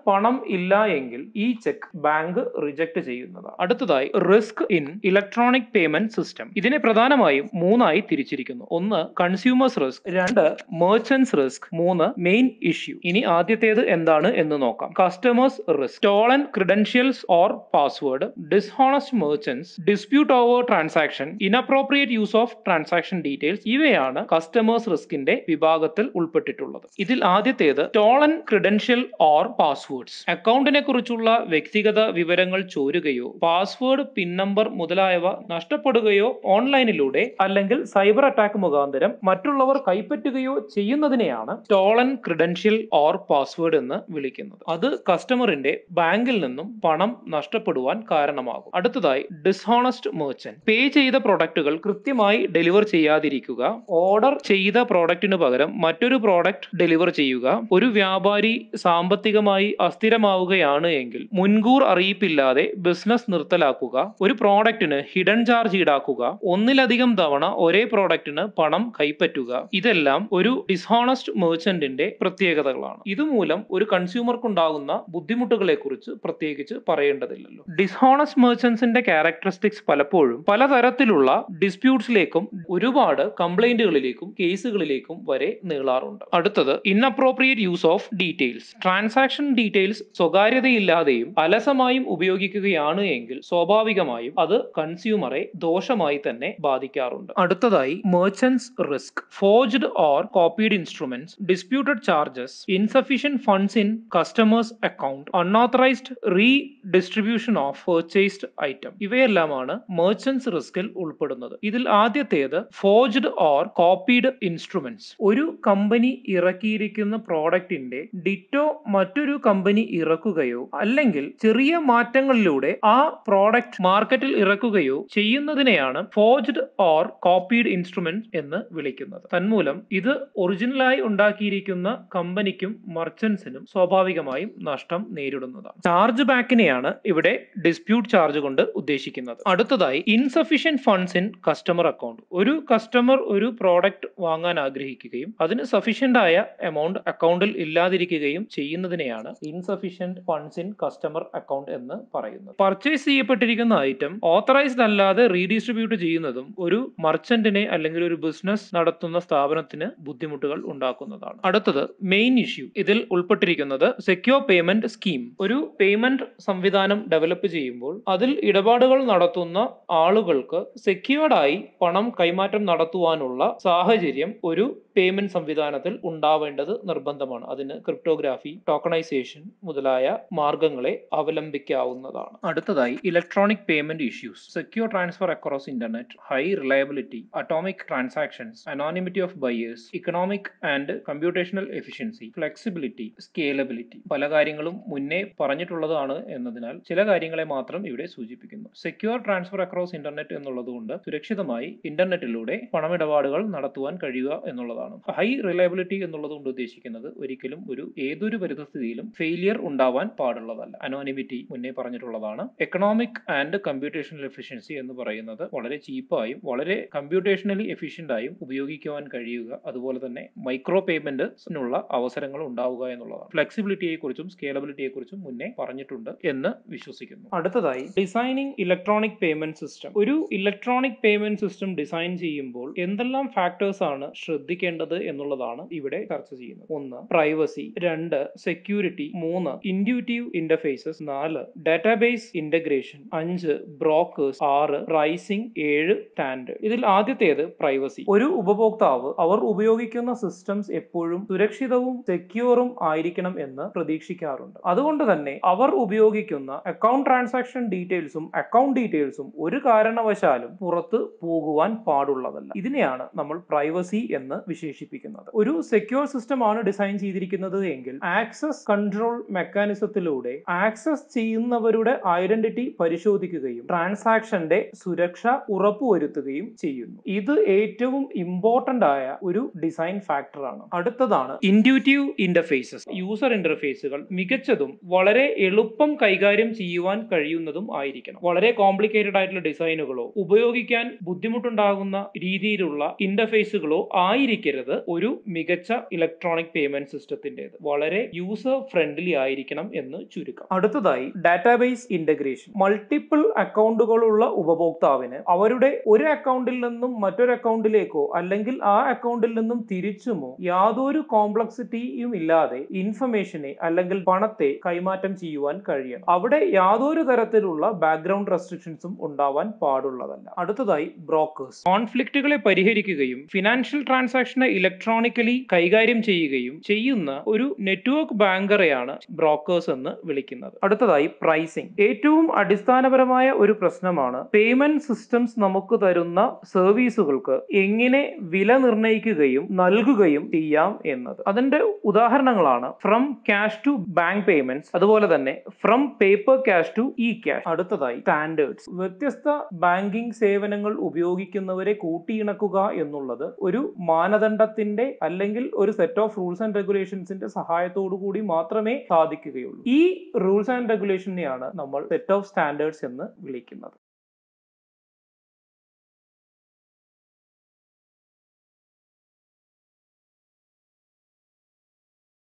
Speaker 1: പണം ഇല്ല എങ്കിൽ ഈ ചെക്ക് ബാങ്ക് റിജക്ട് ചെയ്യുന്നതാണ് അടുത്തതായി risk in electronic payment system ഇതിനെ പ്രധാനമായും മൂന്നായി തിരിച്ചിരിക്കുന്നു ഒന്ന് കൺസ്യൂമേഴ്സ് റിസ്ക് രണ്ട് മെർച്ചൻസ് റിസ്ക് മൂന്ന് മെയിൻ ഇഷ്യൂ ഇനി ആദ്യത്തേത് എന്താണ് എന്ന് നോക്കാം customers risk stolen credentials or password dishonest merchants dispute over transaction inappropriate use of transaction details ഇവയാണ് കസ്റ്റമേഴ്സ് റിസ്കിന്റെ വിഭാഗത്തിൽ ഉൾപ്പെട്ടിട്ടുള്ളത് ഇതിൽ ആദ്യത്തേത് സ്റ്റോളൻ ക്രിഡൻഷ്യൽ ഓർ പാസ്വേഡ്സ് അക്കൗണ്ടിനെ കുറിച്ചുള്ള വ്യക്തിഗത വിവരങ്ങൾ ചോരുകയോ പാസ്വേഡ് പിൻ നമ്പർ മുതലായവ നഷ്ടപ്പെടുകയോ ഓൺലൈൻ ഓൺലൈനിലൂടെ അല്ലെങ്കിൽ സൈബർ അറ്റാക്ക് മുഖാന്തരം മറ്റുള്ളവർ കൈപ്പറ്റുകയോ ചെയ്യുന്നതിനെയാണ് സ്റ്റോളൻ ക്രിഡൻഷ്യൽ ഓർ പാസ്വേഡ് എന്ന് വിളിക്കുന്നത് അത് കസ്റ്റമറിന്റെ ബാങ്കിൽ നിന്നും പണം നഷ്ടപ്പെടുവാൻ കാരണമാകും അടുത്തതായി ഡിസ്ഹോണസ്റ്റ് മെർച്ചന്റ് പേ ചെയ്ത പ്രോഡക്റ്റുകൾ കൃത്യമായി ഡെലിവർ ചെയ്യാതിരിക്കുക ഓർഡർ ചെയ്ത പ്രോഡക്റ്റിന് പകരം മറ്റൊരു പ്രോഡക്റ്റ് ഡെലിവർ ചെയ്യുക ഒരു വ്യാപാരി സാമ്പത്തികമായി അസ്ഥിരമാവുകയാണ് എങ്കിൽ മുൻകൂർ അറിയിപ്പില്ലാതെ ബിസിനസ് നിർത്തലാക്കുക ഒരു പ്രോഡക്റ്റിന് ഹിഡൻ ചാർജ് ഈടാക്കുക ഒന്നിലധികം തവണ ഒരേ പ്രോഡക്റ്റിന് പണം കൈപ്പറ്റുക ഇതെല്ലാം ഒരു ഡിസ്ഹോണസ്റ്റ് മെർച്ചന്റിന്റെ പ്രത്യേകതകളാണ് ഇതുമൂലം ഒരു കൺസ്യൂമർക്കുണ്ടാകുന്ന ബുദ്ധിമുട്ടുകളെ കുറിച്ച് പ്രത്യേകിച്ച് പറയേണ്ടതില്ലല്ലോ ഡിസ്ഹോണസ്റ്റ് മെർച്ചൻസിന്റെ ക്യാരക്ടറിസ്റ്റിക്സ് പലപ്പോഴും പലതരത്തിലുള്ള ഡിസ്പ്യൂട്ട്സിലേക്കും ഒരുപാട് കംപ്ലൈന്റുകളിലേക്കും കേസുകളിലേക്കും വരെ നീളാറുണ്ട് അടുത്തത് inappropriate use of details transaction details സ്വകാര്യതയില്ലാതെയും അലസമായും ഉപയോഗിക്കുകയാണ് എങ്കിൽ സ്വാഭാവികമായും അത് കൺസ്യൂമറെ ദോഷമായി തന്നെ തന്നെ ബാധിക്കാറുണ്ട് അടുത്തതായി merchants risk forged or copied instruments disputed charges insufficient funds in customers account unauthorized redistribution of purchased item ഇവയെല്ലാമാണ് മെർച്ചൻസ് റിസ്കിൽ ഉൾപ്പെടുന്നത് ഇതിൽ ആദ്യത്തേത് ഫോർജ്ഡ് ഓർ കോപ്പീഡ് ഇൻസ്ട്രുമെന്റ്സ് ഒരു കമ്പനി ഇറക്കിയിരിക്കുന്ന പ്രോഡക്റ്റിന്റെ ഡിറ്റോ മറ്റൊരു കമ്പനി ഇറക്കുകയോ അല്ലെങ്കിൽ ചെറിയ മാറ്റങ്ങളിലൂടെ ആ പ്രോഡക്റ്റ് മാർക്കറ്റിൽ ഇറക്കുകയോ ചെയ്യുന്നതിനെയാണ് for forged or copied instrument എന്ന് വിളിക്കുന്നത് തന്മൂലം ഇത് ഒറിജിനലായി ഉണ്ടാക്കിയിരിക്കുന്ന കമ്പനിക്കും മർച്ചൻസിനും സ്വാഭാവികമായും നഷ്ടം നേരിടുന്നതാണ് ചാർജ് ബാക്കിനെയാണ് ഇവിടെ ഡിസ്പ്യൂട്ട് ചാർജ് കൊണ്ട് ഉദ്ദേശിക്കുന്നത് അടുത്തതായി insufficient funds in customer account ഒരു കസ്റ്റമർ ഒരു പ്രോഡക്റ്റ് വാങ്ങാൻ ആഗ്രഹിക്കുകയും അതിന് സഫീഷ്യന്റ് ആയ എമൗണ്ട് അക്കൗണ്ടിൽ ഇല്ലാതിരിക്കുകയും ചെയ്യുന്നതിനെയാണ് insufficient funds in customer account എന്ന് പറയുന്നത് പർച്ചേസ് ചെയ്യപ്പെട്ടിരിക്കുന്ന ഐറ്റം ഓത്തറൈസ്ഡ് അല്ലാതെ റീഡിസ്ട്രിബ്യൂട്ട് ചെയ്യുന്ന ചെയ്യുന്നതും ഒരു മർച്ചന്റിനെ അല്ലെങ്കിൽ ഒരു ബിസിനസ് നടത്തുന്ന സ്ഥാപനത്തിന് ബുദ്ധിമുട്ടുകൾ ഉണ്ടാക്കുന്നതാണ് അടുത്തത് മെയിൻ ഇഷ്യൂ ഇതിൽ ഉൾപ്പെട്ടിരിക്കുന്നത് സെക്യൂർ പേയ്മെന്റ് സ്കീം ഒരു പേയ്മെന്റ് സംവിധാനം ഡെവലപ്പ് ചെയ്യുമ്പോൾ അതിൽ ഇടപാടുകൾ നടത്തുന്ന ആളുകൾക്ക് സെക്യൂർഡായി പണം കൈമാറ്റം നടത്തുവാനുള്ള സാഹചര്യം ഒരു പേയ്മെന്റ് സംവിധാനത്തിൽ ഉണ്ടാവേണ്ടത് നിർബന്ധമാണ് അതിന് ക്രിപ്റ്റോഗ്രാഫി ടോക്കണൈസേഷൻ മുതലായ മാർഗങ്ങളെ അവലംബിക്കാവുന്നതാണ് അടുത്തതായി electronic payment issues secure transfer across internet high reliability atomic transactions anonymity of buyers economic and computational efficiency flexibility scalability പല കാര്യങ്ങളും മുന്നേ പറഞ്ഞിട്ടുള്ളതാണ് എന്നതിനാൽ ചില കാര്യങ്ങളെ മാത്രം ഇവിടെ സൂചിപ്പിക്കുന്നു സെക്യൂർ ട്രാൻസ്ഫർ അക്രോസ് ഇന്റർനെറ്റ് എന്നുള്ളതുകൊണ്ട് സുരക്ഷിതമായി ഇന്റർനെറ്റിലൂടെ പണമിടപാടുകൾ നടത്തുവാൻ കഴിയുക എന്നുള്ളതാണ് ഹൈ റിലയബിലിറ്റി എന്നുള്ളതുകൊണ്ട് ഉദ്ദേശിക്കുന്നത് ഒരിക്കലും ഒരു ഏതൊരു പരിതസ്ഥിതിയിലും ഫെയിലിയർ ഉണ്ടാവാൻ പാടുള്ളതല്ല അനോണിമിറ്റി മുന്നേ പറഞ്ഞിട്ടുള്ളതാണ് എക്കണോമിക് ആൻഡ് കമ്പ്യൂട്ടേഷണൽ എഫിഷ്യൻസി എന്ന് പറയുന്നത് വളരെ ചീപ്പ് ചീപ്പായും വളരെ കമ്പ്യൂട്ടേഷണലി എഫിഷ്യൻ്റായും ഉപയോഗിക്കുവാൻ കഴിയുക അതുപോലെ തന്നെ മൈക്രോ പേയ്മെൻറ്റ്സിനുള്ള അവസരങ്ങൾ ഉണ്ടാവുക എന്നുള്ളതാണ് ഫ്ലെക്സിബിലിറ്റിയെക്കുറിച്ചും സ്കേലബിലിറ്റിയെക്കുറിച്ചും മുന്നേ പറഞ്ഞിട്ടുണ്ട് എന്ന് വിശ്വസിക്കുന്നു അടുത്തതായി ഡിസൈനിങ് ഇലക്ട്രോണിക് പേയ്മെന്റ് സിസ്റ്റം ഒരു ഇലക്ട്രോണിക് പേയ്മെന്റ് സിസ്റ്റം ഡിസൈൻ ചെയ്യുമ്പോൾ എന്തെല്ലാം ഫാക്ടേഴ്സ് ആണ് ശ്രദ്ധിക്കേണ്ടത് എന്നുള്ളതാണ് ഇവിടെ ചർച്ച ചെയ്യുന്നത് ഒന്ന് പ്രൈവസി രണ്ട് സെക്യൂരിറ്റി മൂന്ന് ഇൻഡ്യൂറ്റീവ് ഇന്റർഫേസസ് നാല് ഡാറ്റാബേസ് ഇന്റഗ്രേഷൻ അഞ്ച് ബ്രോക്കേഴ്സ് ആറ് പ്രൈസിംഗ് ഏഴ് ഏഴ് സ്റ്റാൻഡേർഡ് ഇതിൽ ആദ്യത്തേത് പ്രൈവസി ഒരു ഉപഭോക്താവ് അവർ ഉപയോഗിക്കുന്ന സിസ്റ്റംസ് എപ്പോഴും സുരക്ഷിതവും സെക്യൂറും ആയിരിക്കണം എന്ന് പ്രതീക്ഷിക്കാറുണ്ട് അതുകൊണ്ട് തന്നെ അവർ ഉപയോഗിക്കുന്ന അക്കൗണ്ട് ട്രാൻസാക്ഷൻ ഡീറ്റെയിൽസും അക്കൗണ്ട് ഡീറ്റെയിൽസും ഒരു കാരണവശാലും പുറത്ത് പോകുവാൻ പാടുള്ളതല്ല ഇതിനെയാണ് നമ്മൾ പ്രൈവസി എന്ന് വിശേഷിപ്പിക്കുന്നത് ഒരു സെക്യൂർ സിസ്റ്റം ആണ് ഡിസൈൻ ചെയ്തിരിക്കുന്നത് എങ്കിൽ ആക്സസ് കൺട്രോൾ മെക്കാനിസത്തിലൂടെ ആക്സസ് ചെയ്യുന്നവരുടെ ഐഡന്റിറ്റി പരിശോധിക്കുകയും ട്രാൻസാക്ഷന്റെ സുരക്ഷ ഉറപ്പ് ഉറപ്പുവരുത്തുകയും ചെയ്യുന്നു ഇത് ഏറ്റവും ഇമ്പോർട്ടന്റ് ആയ ഒരു ഡിസൈൻ ഫാക്ടറാണ് അടുത്തതാണ് ഇൻഡ്യൂറ്റീവ് ഇന്റർഫേസസ് യൂസർ ഇന്റർഫേസുകൾ മികച്ചതും വളരെ എളുപ്പം കൈകാര്യം ചെയ്യുവാൻ കഴിയുന്നതും ആയിരിക്കണം വളരെ കോംപ്ലിക്കേറ്റഡ് ആയിട്ടുള്ള ഡിസൈനുകളോ ഉപയോഗിക്കാൻ ബുദ്ധിമുട്ടുണ്ടാകുന്ന രീതിയിലുള്ള ഇന്റർഫേസുകളോ ആയിരിക്കരുത് ഒരു മികച്ച ഇലക്ട്രോണിക് പേയ്മെന്റ് സിസ്റ്റത്തിന്റെ വളരെ യൂസർ ഫ്രണ്ട്ലി ആയിരിക്കണം എന്ന് ചുരുക്കം അടുത്തതായി ഡാറ്റാബേസ് ഇന്റഗ്രേഷൻ മൾട്ടിപ്പിൾ അക്കൗണ്ടുകളുള്ള ഉപഭോക്താവിന് അവരുടെ അവരുടെ ഒരു അക്കൗണ്ടിൽ നിന്നും മറ്റൊരു അക്കൗണ്ടിലേക്കോ അല്ലെങ്കിൽ ആ അക്കൗണ്ടിൽ നിന്നും തിരിച്ചുമോ യാതൊരു കോംപ്ലക്സിറ്റിയും ഇല്ലാതെ ഇൻഫർമേഷനെ അല്ലെങ്കിൽ പണത്തെ കൈമാറ്റം ചെയ്യുവാൻ കഴിയണം അവിടെ യാതൊരു തരത്തിലുള്ള ബാക്ക്ഗ്രൗണ്ട് റെസ്ട്രിക്ഷൻസും ഉണ്ടാവാൻ പാടുള്ളതല്ല അടുത്തതായി ബ്രോക്കേഴ്സ് കോൺഫ്ലിക്റ്റുകളെ പരിഹരിക്കുകയും ഫിനാൻഷ്യൽ ട്രാൻസാക്ഷനെ ഇലക്ട്രോണിക്കലി കൈകാര്യം ചെയ്യുകയും ചെയ്യുന്ന ഒരു നെറ്റ്വർക്ക് ബാങ്കറെയാണ് ബ്രോക്കേഴ്സ് എന്ന് വിളിക്കുന്നത് അടുത്തതായി പ്രൈസിംഗ് ഏറ്റവും അടിസ്ഥാനപരമായ ഒരു പ്രശ്നമാണ് പേയ്മെന്റ് സിസ്റ്റംസ് നമുക്ക് തരുന്ന സർവീസുകൾക്ക് എങ്ങനെ വില നിർണ്ണയിക്കുകയും നൽകുകയും ചെയ്യാം എന്നത് അതിന്റെ ഉദാഹരണങ്ങളാണ് from cash to bank payments അതുപോലെ തന്നെ from paper cash to e cash അടുത്തതായി സ്റ്റാൻഡേർഡ്സ് വ്യത്യസ്ത ബാങ്കിംഗ് സേവനങ്ങൾ ഉപയോഗിക്കുന്നവരെ കൂട്ടിയിണക്കുക എന്നുള്ളത് ഒരു മാനദണ്ഡത്തിന്റെ അല്ലെങ്കിൽ ഒരു സെറ്റ് ഓഫ് റൂൾസ് ആൻഡ് റെഗുലേഷൻസിന്റെ സഹായത്തോടു കൂടി മാത്രമേ സാധിക്കുകയുള്ളൂ ഈ റൂൾസ് ആൻഡ് റെഗുലേഷനെയാണ് നമ്മൾ സെറ്റ് ഓഫ് സ്റ്റാൻഡേർഡ്സ് എന്ന് വിളിക്കുന്നത്